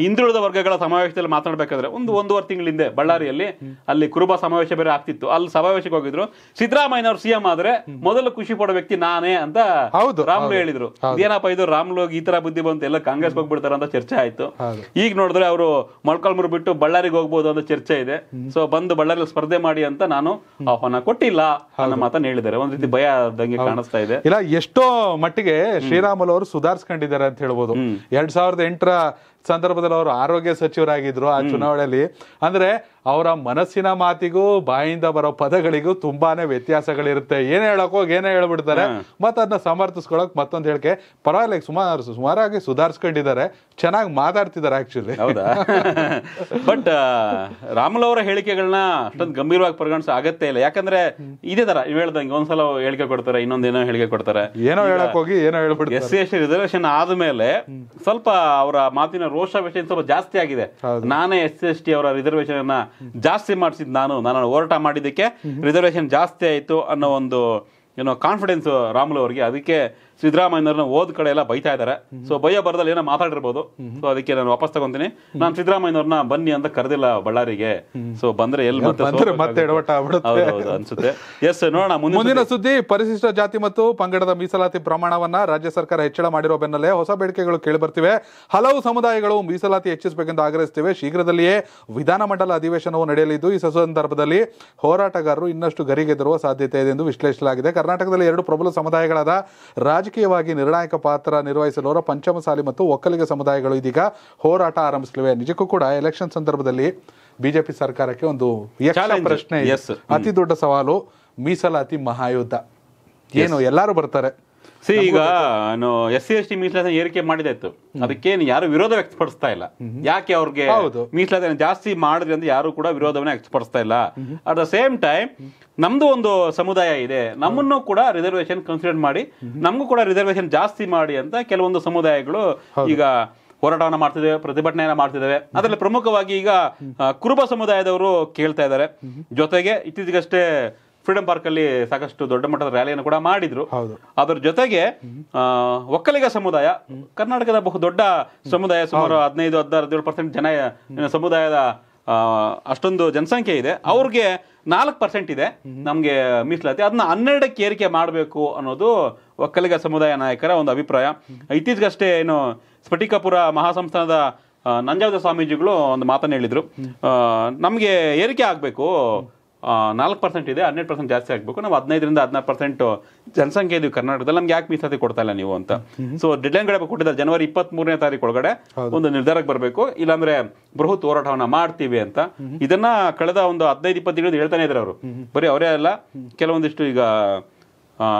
ಹಿಂದುಳಿದ ವರ್ಗಗಳ ಸಮಾವೇಶದಲ್ಲಿ ಮಾತನಾಡಬೇಕಾದ್ರೆ ಒಂದು ಒಂದೂವರೆ ತಿಂಗಳ ಹಿಂದೆ ಬಳ್ಳಾರಿಯಲ್ಲಿ ಅಲ್ಲಿ ಕುರುಬ ಸಮಾವೇಶ ಬೇರೆ ಆಗ್ತಿತ್ತು ಅಲ್ಲಿ ಸಮಾವೇಶಕ್ಕೆ ಹೋಗಿದ್ರು ಸಿದ್ದರಾಮಯ್ಯನವರು ಸಿಎಂ ಆದ್ರೆ ಮೊದಲು ಖುಷಿ ಪಡೋ ವ್ಯಕ್ತಿ ನಾನೇ ಅಂತ
ಹೌದು ರಾಮ್ಲು ಹೇಳಿದ್ರು
ಏನಪ್ಪ ಇದು ರಾಮ್ಲು ಈ ತರ ಬುದ್ಧಿ ಬಂತು ಎಲ್ಲ ಕಾಂಗ್ರೆಸ್ ಹೋಗ್ಬಿಡ್ತಾರ ಅಂತ ಚರ್ಚೆ ಆಯ್ತು ಈಗ ನೋಡಿದ್ರೆ ಅವರು ಮೊಳ್ಕಲ್ಮುರು ಬಿಟ್ಟು ಬಳ್ಳಾರಿಗೆ ಹೋಗ್ಬೋದು ಅಂತ ಚರ್ಚೆ ಇದೆ ಸೊ ಬಂದು ಬಳ್ಳಾರಿಯಲ್ಲಿ ಸ್ಪರ್ಧೆ ಮಾಡಿ ಅಂತ ನಾನು ಆಹ್ವಾನ ಕೊಟ್ಟಿಲ್ಲ ಅನ್ನೋ ಮಾತನ್ನ ಹೇಳಿದ್ದಾರೆ ಒಂದ್ ರೀತಿ ಭಯ ಆದಂಗೆ ಕಾಣಿಸ್ತಾ
ಇದೆ ಇಲ್ಲ ಎಷ್ಟೋ ಮಟ್ಟಿಗೆ ಶ್ರೀರಾಮುಲು ಅವರು ಸುಧಾರಿಸ್ಕೊಂಡಿದ್ದಾರೆ ಅಂತ ಹೇಳ್ಬೋದು ಎರಡ್ ಸಾವಿರದ ಎಂಟರ ಸಂದರ್ಭದಲ್ಲಿ ಅವರು ಆರೋಗ್ಯ ಸಚಿವರಾಗಿದ್ರು ಆ ಚುನಾವಣೆಯಲ್ಲಿ ಅಂದ್ರೆ ಅವರ ಮನಸ್ಸಿನ ಮಾತಿಗೂ ಬಾಯಿಂದ ಬರೋ ಪದಗಳಿಗೂ ತುಂಬಾನೇ ವ್ಯತ್ಯಾಸಗಳಿರುತ್ತೆ ಏನೇ ಹೋಗಿ ಏನೇ ಹೇಳ್ಬಿಡ್ತಾರೆ ಮತ್ತೆ ಅದನ್ನ ಸಮರ್ಥಿಸ್ಕೊಳಕ್ ಮತ್ತೊಂದು ಹೇಳಿಕೆ ಪರವಾಗಿಲ್ಲ ಸುಮಾರು ಸುಮಾರಾಗಿ ಸುಧಾರಿಸ್ಕೊಂಡಿದ್ದಾರೆ ಚೆನ್ನಾಗಿ ಮಾತಾಡ್ತಿದ್ದಾರೆ ಆಕ್ಚುಲಿ ಹೌದಾ ಬಟ್ ರಾಮುಲ್ ಅವರ ಹೇಳಿಕೆಗಳನ್ನ ಅಷ್ಟೊಂದು ಗಂಭೀರವಾಗಿ
ಪರಿಗಣಿಸ ಅಗತ್ಯ ಇಲ್ಲ ಯಾಕಂದ್ರೆ ಇದೇ ತರ ನೀವು ಹೇಳ್ದಂಗೆ ಒಂದ್ಸಲ ಹೇಳಿಕೆ ಕೊಡ್ತಾರೆ ಏನೋ ಹೇಳಿಕೆ ಕೊಡ್ತಾರೆ ಏನೋ ಹೇಳಕ್
ಹೋಗಿ ಏನೋ ಹೇಳ್ಬಿಡ್ತಾರೆ S C
S T reservation ಆದ್ಮೇಲೆ ಸ್ವಲ್ಪ ಅವರ ಮಾತಿನ ರೋಷ ವಿಷಯ ಸ್ವಲ್ಪ ಜಾಸ್ತಿ ಆಗಿದೆ ನಾನೇ ಎಸ್ ಸಿ ಎಸ್ ಟಿ ಅವರ ರಿಸರ್ವೇಶನ್ ಅನ್ನ ಜಾಸ್ತಿ ಮಾಡಿಸಿದ್ ನಾನು ನಾನು ಹೋರಾಟ ಮಾಡಿದ್ದಕ್ಕೆ ರಿಸರ್ವೇಶನ್ ಜಾಸ್ತಿ ಆಯಿತು ಅನ್ನೋ ಒಂದು ಏನೋ ಕಾನ್ಫಿಡೆನ್ಸ್ ರಾಮುಲು ಅವರಿಗೆ ಅದಕ್ಕೆ ಸಿದ್ದರಾಮಯ್ಯನವ್ರನ್ನ ಓದ್ ಕಡೆ ಎಲ್ಲ ಬೈತಾ ಇದ್ದಾರೆ ಸೊ ಭಯ ಬರದಲ್ಲಿ ಏನೋ ಮಾತಾಡಿರ್ಬೋದು ಸೊ ಅದಕ್ಕೆ ನಾನು ವಾಪಸ್ ತಗೊಂತೀನಿ ನಾನು ಸಿದ್ದರಾಮಯ್ಯನವ್ರನ್ನ ಬನ್ನಿ ಅಂತ ಕರೆದಿಲ್ಲ ಬಳ್ಳಾರಿಗೆ ಸೊ ಬಂದ್ರೆ ಎಲ್ಲಿ ಮತ್ತೆ ಅನ್ಸುತ್ತೆ ಎಸ್ ನೋಡೋಣ ಮುಂದಿನ
ಸುದ್ದಿ ಪರಿಶಿಷ್ಟ ಜಾತಿ ಮತ್ತು ಪಂಗಡದ ಮೀಸಲಾತಿ ಪ್ರಮಾಣವನ್ನ ರಾಜ್ಯ ಸರ್ಕಾರ ಹೆಚ್ಚಳ ಮಾಡಿರೋ ಬೆನ್ನಲ್ಲೇ ಹೊಸ ಬೇಡಿಕೆಗಳು ಬರ್ತಿವೆ ಹಲವು ಸಮುದಾಯಗಳು ಮೀಸಲಾತಿ ಹೆಚ್ಚಿಸಬೇಕೆಂದು ಆಗ್ರಹಿಸುತ್ತಿವೆ ಶೀಘ್ರದಲ್ಲಿಯೇ ವಿಧಾನಮಂಡಲ ಅಧಿವೇಶನವು ನಡೆಯಲಿದ್ದು ಈ ಸಂದರ್ಭದಲ್ಲಿ ಹೋರಾಟಗಾರರು ಇನ್ನಷ್ಟು ಗರಿಗೆದರುವ ಸಾಧ್ಯತೆ ಇದೆ ಎಂದು ವಿಶ್ಲೇಷಿಸಲಾಗಿದೆ ಕರ್ನಾಟಕದಲ್ಲಿ ಎರಡು ಪ್ರಬಲ ಸಮುದಾಯಗಳಾದ ರಾಜಕೀಯ ರಾಜಕೀಯವಾಗಿ ನಿರ್ಣಾಯಕ ಪಾತ್ರ ನಿರ್ವಹಿಸಲು ಪಂಚಮಸಾಲಿ ಮತ್ತು ಒಕ್ಕಲಿಗ ಸಮುದಾಯಗಳು ಇದೀಗ ಹೋರಾಟ ಆರಂಭಿಸಲಿವೆ ನಿಜಕ್ಕೂ ಕೂಡ ಎಲೆಕ್ಷನ್ ಸಂದರ್ಭದಲ್ಲಿ ಬಿಜೆಪಿ ಸರ್ಕಾರಕ್ಕೆ ಒಂದು ಪ್ರಶ್ನೆ ಅತಿ ದೊಡ್ಡ ಸವಾಲು ಮೀಸಲಾತಿ ಮಹಾಯುದ್ಧ ಏನು ಎಲ್ಲರೂ ಬರ್ತಾರೆ
ಸಿ ಈಗ ಎಸ್ ಸಿ ಎಸ್ ಟಿ ಮೀಸಲಾತಿ ಏರಿಕೆ ಮಾಡಿದಾಯ್ತು ಅದಕ್ಕೇನು ಯಾರು ವಿರೋಧ ವ್ಯಕ್ತಪಡಿಸ್ತಾ ಇಲ್ಲ ಯಾಕೆ ಅವ್ರಿಗೆ ಮೀಸಲಾತಿ ಜಾಸ್ತಿ ಮಾಡಿದ್ರೆ ಅಂತ ಯಾರು ಕೂಡ ವಿರೋಧವನ್ನ ವ್ಯಕ್ತಪಡಿಸ್ತಾ ಇಲ್ಲ ಅಟ್ ದ ಸೇಮ್ ಟೈಮ್ ನಮ್ದು ಒಂದು ಸಮುದಾಯ ಇದೆ ನಮ್ಮನ್ನು ಕೂಡ ರಿಸರ್ವೇಶನ್ ಕನ್ಸಿಡರ್ ಮಾಡಿ ನಮಗೂ ಕೂಡ ರಿಸರ್ವೇಶನ್ ಜಾಸ್ತಿ ಮಾಡಿ ಅಂತ ಕೆಲವೊಂದು ಸಮುದಾಯಗಳು ಈಗ ಹೋರಾಟವನ್ನು ಮಾಡ್ತಿದ್ದೇವೆ ಪ್ರತಿಭಟನೆಯನ್ನು ಮಾಡ್ತಿದ್ದೇವೆ ಅದರಲ್ಲಿ ಪ್ರಮುಖವಾಗಿ ಈಗ ಕುರುಬ ಸಮುದಾಯದವರು ಕೇಳ್ತಾ ಇದ್ದಾರೆ ಜೊತೆಗೆ ಇತ್ತೀಚೆಗಷ್ಟೇ ಫ್ರೀಡಂ ಪಾರ್ಕ್ ಅಲ್ಲಿ ಸಾಕಷ್ಟು ದೊಡ್ಡ ಮಟ್ಟದ ರ್ಯಾಲಿಯನ್ನು ಕೂಡ ಮಾಡಿದ್ರು ಅದರ ಜೊತೆಗೆ ಒಕ್ಕಲಿಗ ಸಮುದಾಯ ಕರ್ನಾಟಕದ ಬಹು ದೊಡ್ಡ ಸಮುದಾಯ ಸುಮಾರು ಹದಿನೈದು ಹದಿನೇಳು ಪರ್ಸೆಂಟ್ ಜನ ಸಮುದಾಯದ ಅಷ್ಟೊಂದು ಜನಸಂಖ್ಯೆ ಇದೆ ಅವ್ರಿಗೆ ನಾಲ್ಕು ಪರ್ಸೆಂಟ್ ಇದೆ ನಮಗೆ ಮೀಸಲಾತಿ ಅದನ್ನ ಹನ್ನೆರಡಕ್ಕೆ ಏರಿಕೆ ಮಾಡಬೇಕು ಅನ್ನೋದು ಒಕ್ಕಲಿಗ ಸಮುದಾಯ ನಾಯಕರ ಒಂದು ಅಭಿಪ್ರಾಯ ಇತ್ತೀಚೆಗಷ್ಟೇ ಏನು ಸ್ಫಟಿಕಪುರ ಮಹಾಸಂಸ್ಥಾನದ ನಂಜಾವದ ಸ್ವಾಮೀಜಿಗಳು ಒಂದು ಮಾತನ್ನು ಹೇಳಿದ್ರು ನಮಗೆ ಏರಿಕೆ ಆಗಬೇಕು ನಾಲ್ಕು ಪರ್ಸೆಂಟ್ ಇದೆ ಹನ್ನೆರಡು ಪರ್ಸೆಂಟ್ ಜಾಸ್ತಿ ಆಗಬೇಕು ನಾವು ಹದಿನೈದರಿಂದ ಹದಿನಾರು ಪರ್ಸೆಂಟ್ ಜನಸಂಖ್ಯೆ ಇದೀವಿ ಕರ್ನಾಟಕದಲ್ಲಿ ನಮ್ಗೆ ಯಾಕೆ ಮೀಸಲಾತಿ ಕೊಡ್ತಾ ಇಲ್ಲ ನೀವು ಅಂತ ಸೊ ಗಡೆ ಕೊಟ್ಟಿದ್ದಾರೆ ಜನವರಿ ಇಪ್ಪತ್ತ್ ಮೂರನೇ ತಾರೀಕು ಒಳಗಡೆ ಒಂದು ನಿರ್ಧಾರಕ್ಕೆ ಬರಬೇಕು ಇಲ್ಲಾಂದ್ರೆ ಬೃಹತ್ ಹೋರಾಟವನ್ನು ಮಾಡ್ತೀವಿ ಅಂತ ಇದನ್ನ ಕಳೆದ ಒಂದು ಹದಿನೈದು ಇಪ್ಪತ್ತು ತಿಂಗಳು ಹೇಳ್ತಾನೆ ಇದ್ದಾರೆ ಅವರು ಬರೀ ಅವರೇ ಅಲ್ಲ ಕೆಲವೊಂದಿಷ್ಟು ಈಗ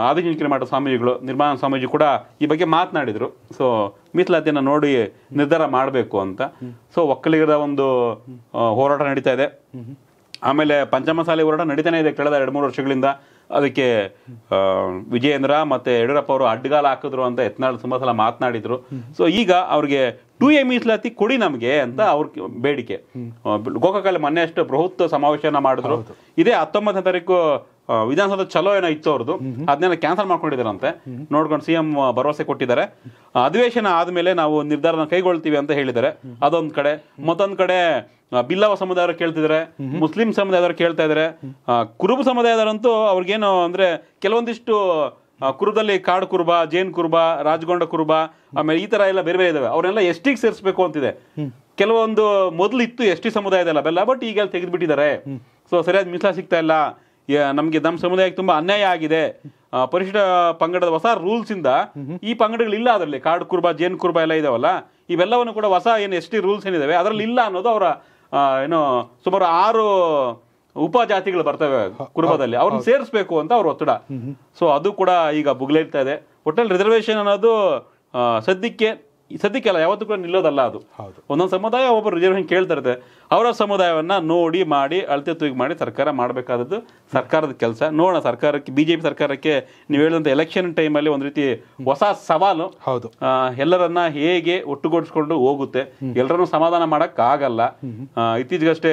ಆದಿಜಿಂಕಿನ ಮಠ ಸ್ವಾಮೀಜಿಗಳು ನಿರ್ಮಾಣ ಸ್ವಾಮೀಜಿ ಕೂಡ ಈ ಬಗ್ಗೆ ಮಾತನಾಡಿದರು ಸೊ ಮೀಸಲಾತಿಯನ್ನು ನೋಡಿ ನಿರ್ಧಾರ ಮಾಡಬೇಕು ಅಂತ ಸೊ ಒಕ್ಕಲಿಗರ ಒಂದು ಹೋರಾಟ ನಡೀತಾ ಇದೆ ಆಮೇಲೆ ಪಂಚಮಸಾಲಿ ಹೋರಾಟ ನಡೀತಾನೆ ಇದೆ ಕಳೆದ ಎರಡು ಮೂರು ವರ್ಷಗಳಿಂದ ಅದಕ್ಕೆ ವಿಜಯೇಂದ್ರ ಮತ್ತೆ ಯಡಿಯೂರಪ್ಪ ಅವರು ಅಡ್ಡಗಾಲ ಹಾಕಿದ್ರು ಅಂತ ಯತ್ನಾಳ್ ತುಂಬ ಸಲ ಮಾತನಾಡಿದ್ರು ಸೊ ಈಗ ಅವ್ರಿಗೆ ಟು ಎ ಮೀಸಲಾತಿ ಕೊಡಿ ನಮಗೆ ಅಂತ ಅವ್ರ ಬೇಡಿಕೆ ಗೋಕಾಕಲ್ಲಿ ಮೊನ್ನೆ ಅಷ್ಟು ಬೃಹತ್ ಸಮಾವೇಶನ ಮಾಡಿದ್ರು ಇದೇ ಹತ್ತೊಂಬತ್ತನೇ ತಾರೀಕು ವಿಧಾನಸೌಧ ಚಲೋ ಏನೋ ಇತ್ತು ಅವ್ರದ್ದು ಅದನ್ನೆಲ್ಲ ಕ್ಯಾನ್ಸಲ್ ಮಾಡ್ಕೊಂಡಿದ್ದಾರಂತೆ ನೋಡ್ಕೊಂಡು ಸಿಎಂ ಭರವಸೆ ಕೊಟ್ಟಿದ್ದಾರೆ ಅಧಿವೇಶನ ಆದಮೇಲೆ ನಾವು ನಿರ್ಧಾರನ ಕೈಗೊಳ್ತೀವಿ ಅಂತ ಹೇಳಿದ್ದಾರೆ ಅದೊಂದ್ ಕಡೆ ಮತ್ತೊಂದ್ ಕಡೆ ಬಿಲ್ಲವ ಸಮುದಾಯದವರು ಕೇಳ್ತಿದ್ದಾರೆ ಮುಸ್ಲಿಂ ಸಮುದಾಯದವರು ಕೇಳ್ತಾ ಇದಾರೆ ಕುರುಬ ಸಮುದಾಯದವರಂತೂ ಅವ್ರಿಗೇನು ಅಂದ್ರೆ ಕೆಲವೊಂದಿಷ್ಟು ಕುರುಬದಲ್ಲಿ ಕಾಡು ಕುರುಬ ಜೇನ್ ಕುರುಬ ರಾಜಗೊಂಡ ಕುರುಬ ಆಮೇಲೆ ಈ ತರ ಎಲ್ಲ ಬೇರೆ ಬೇರೆ ಇದಾವೆ ಅವರೆಲ್ಲ ಎಷ್ಟಿಗೆ ಸೇರಿಸಬೇಕು ಅಂತಿದೆ ಕೆಲವೊಂದು ಇತ್ತು ಎಷ್ಟಿ ಸಮುದಾಯದಲ್ಲ ಬೆಲ್ಲ ಬಟ್ ಈಗ ತೆಗೆದ್ಬಿಟ್ಟಿದ್ದಾರೆ ಸೊ ಸರಿಯಾದ ಮೀಸಲಾ ಸಿಗ್ತಾ ಇಲ್ಲ ನಮಗೆ ನಮ್ಮ ಸಮುದಾಯಕ್ಕೆ ತುಂಬಾ ಅನ್ಯಾಯ ಆಗಿದೆ ಪರಿಶಿಷ್ಟ ಪಂಗಡದ ಹೊಸ ರೂಲ್ಸ್ ಇಂದ ಈ ಪಂಗಡಗಳು ಇಲ್ಲ ಅದರಲ್ಲಿ ಕಾಡು ಕುರ್ಬಾ ಜೇನು ಕುರ್ಬಾ ಎಲ್ಲ ಇದಾವಲ್ಲ ಇವೆಲ್ಲವನ್ನು ಕೂಡ ಹೊಸ ಏನು ಎಸ್ ಟಿ ರೂಲ್ಸ್ ಏನಿದಾವೆ ಅದರಲ್ಲಿ ಇಲ್ಲ ಅನ್ನೋದು ಅವರ ಏನು ಸುಮಾರು ಆರು ಉಪಜಾತಿಗಳು ಬರ್ತವೆ ಕುರುಬದಲ್ಲಿ ಅವ್ರನ್ನ ಸೇರಿಸಬೇಕು ಅಂತ ಅವ್ರ ಒತ್ತಡ ಸೊ ಅದು ಕೂಡ ಈಗ ಇರ್ತಾ ಇದೆ ಹೋಟೆಲ್ ರಿಸರ್ವೇಶನ್ ಅನ್ನೋದು ಸದ್ಯಕ್ಕೆ ಸದ್ಯಕ್ಕೆಲ್ಲ ಯಾವತ್ತೂ ಕೂಡ ನಿಲ್ಲೋದಲ್ಲ ಅದು ಒಂದೊಂದು ಸಮುದಾಯ ಒಬ್ಬರು ರಿಸರ್ವೇಷನ್ ಕೇಳ್ತಾ ಇರ್ತದೆ ಅವರ ಸಮುದಾಯವನ್ನು ನೋಡಿ ಮಾಡಿ ಅಳತೆ ತೂಗಿ ಮಾಡಿ ಸರ್ಕಾರ ಮಾಡಬೇಕಾದದ್ದು ಸರ್ಕಾರದ ಕೆಲಸ ನೋಡೋಣ ಸರ್ಕಾರಕ್ಕೆ ಬಿ ಜೆ ಪಿ ಸರ್ಕಾರಕ್ಕೆ ನೀವು ಹೇಳಿದಂಥ ಎಲೆಕ್ಷನ್ ಟೈಮಲ್ಲಿ ಒಂದು ರೀತಿ ಹೊಸ ಸವಾಲು ಹೌದು ಎಲ್ಲರನ್ನ ಹೇಗೆ ಒಟ್ಟುಗೂಡಿಸ್ಕೊಂಡು ಹೋಗುತ್ತೆ ಎಲ್ಲರನ್ನೂ ಸಮಾಧಾನ ಮಾಡೋಕ್ಕಾಗಲ್ಲ ಇತ್ತೀಚೆಗಷ್ಟೇ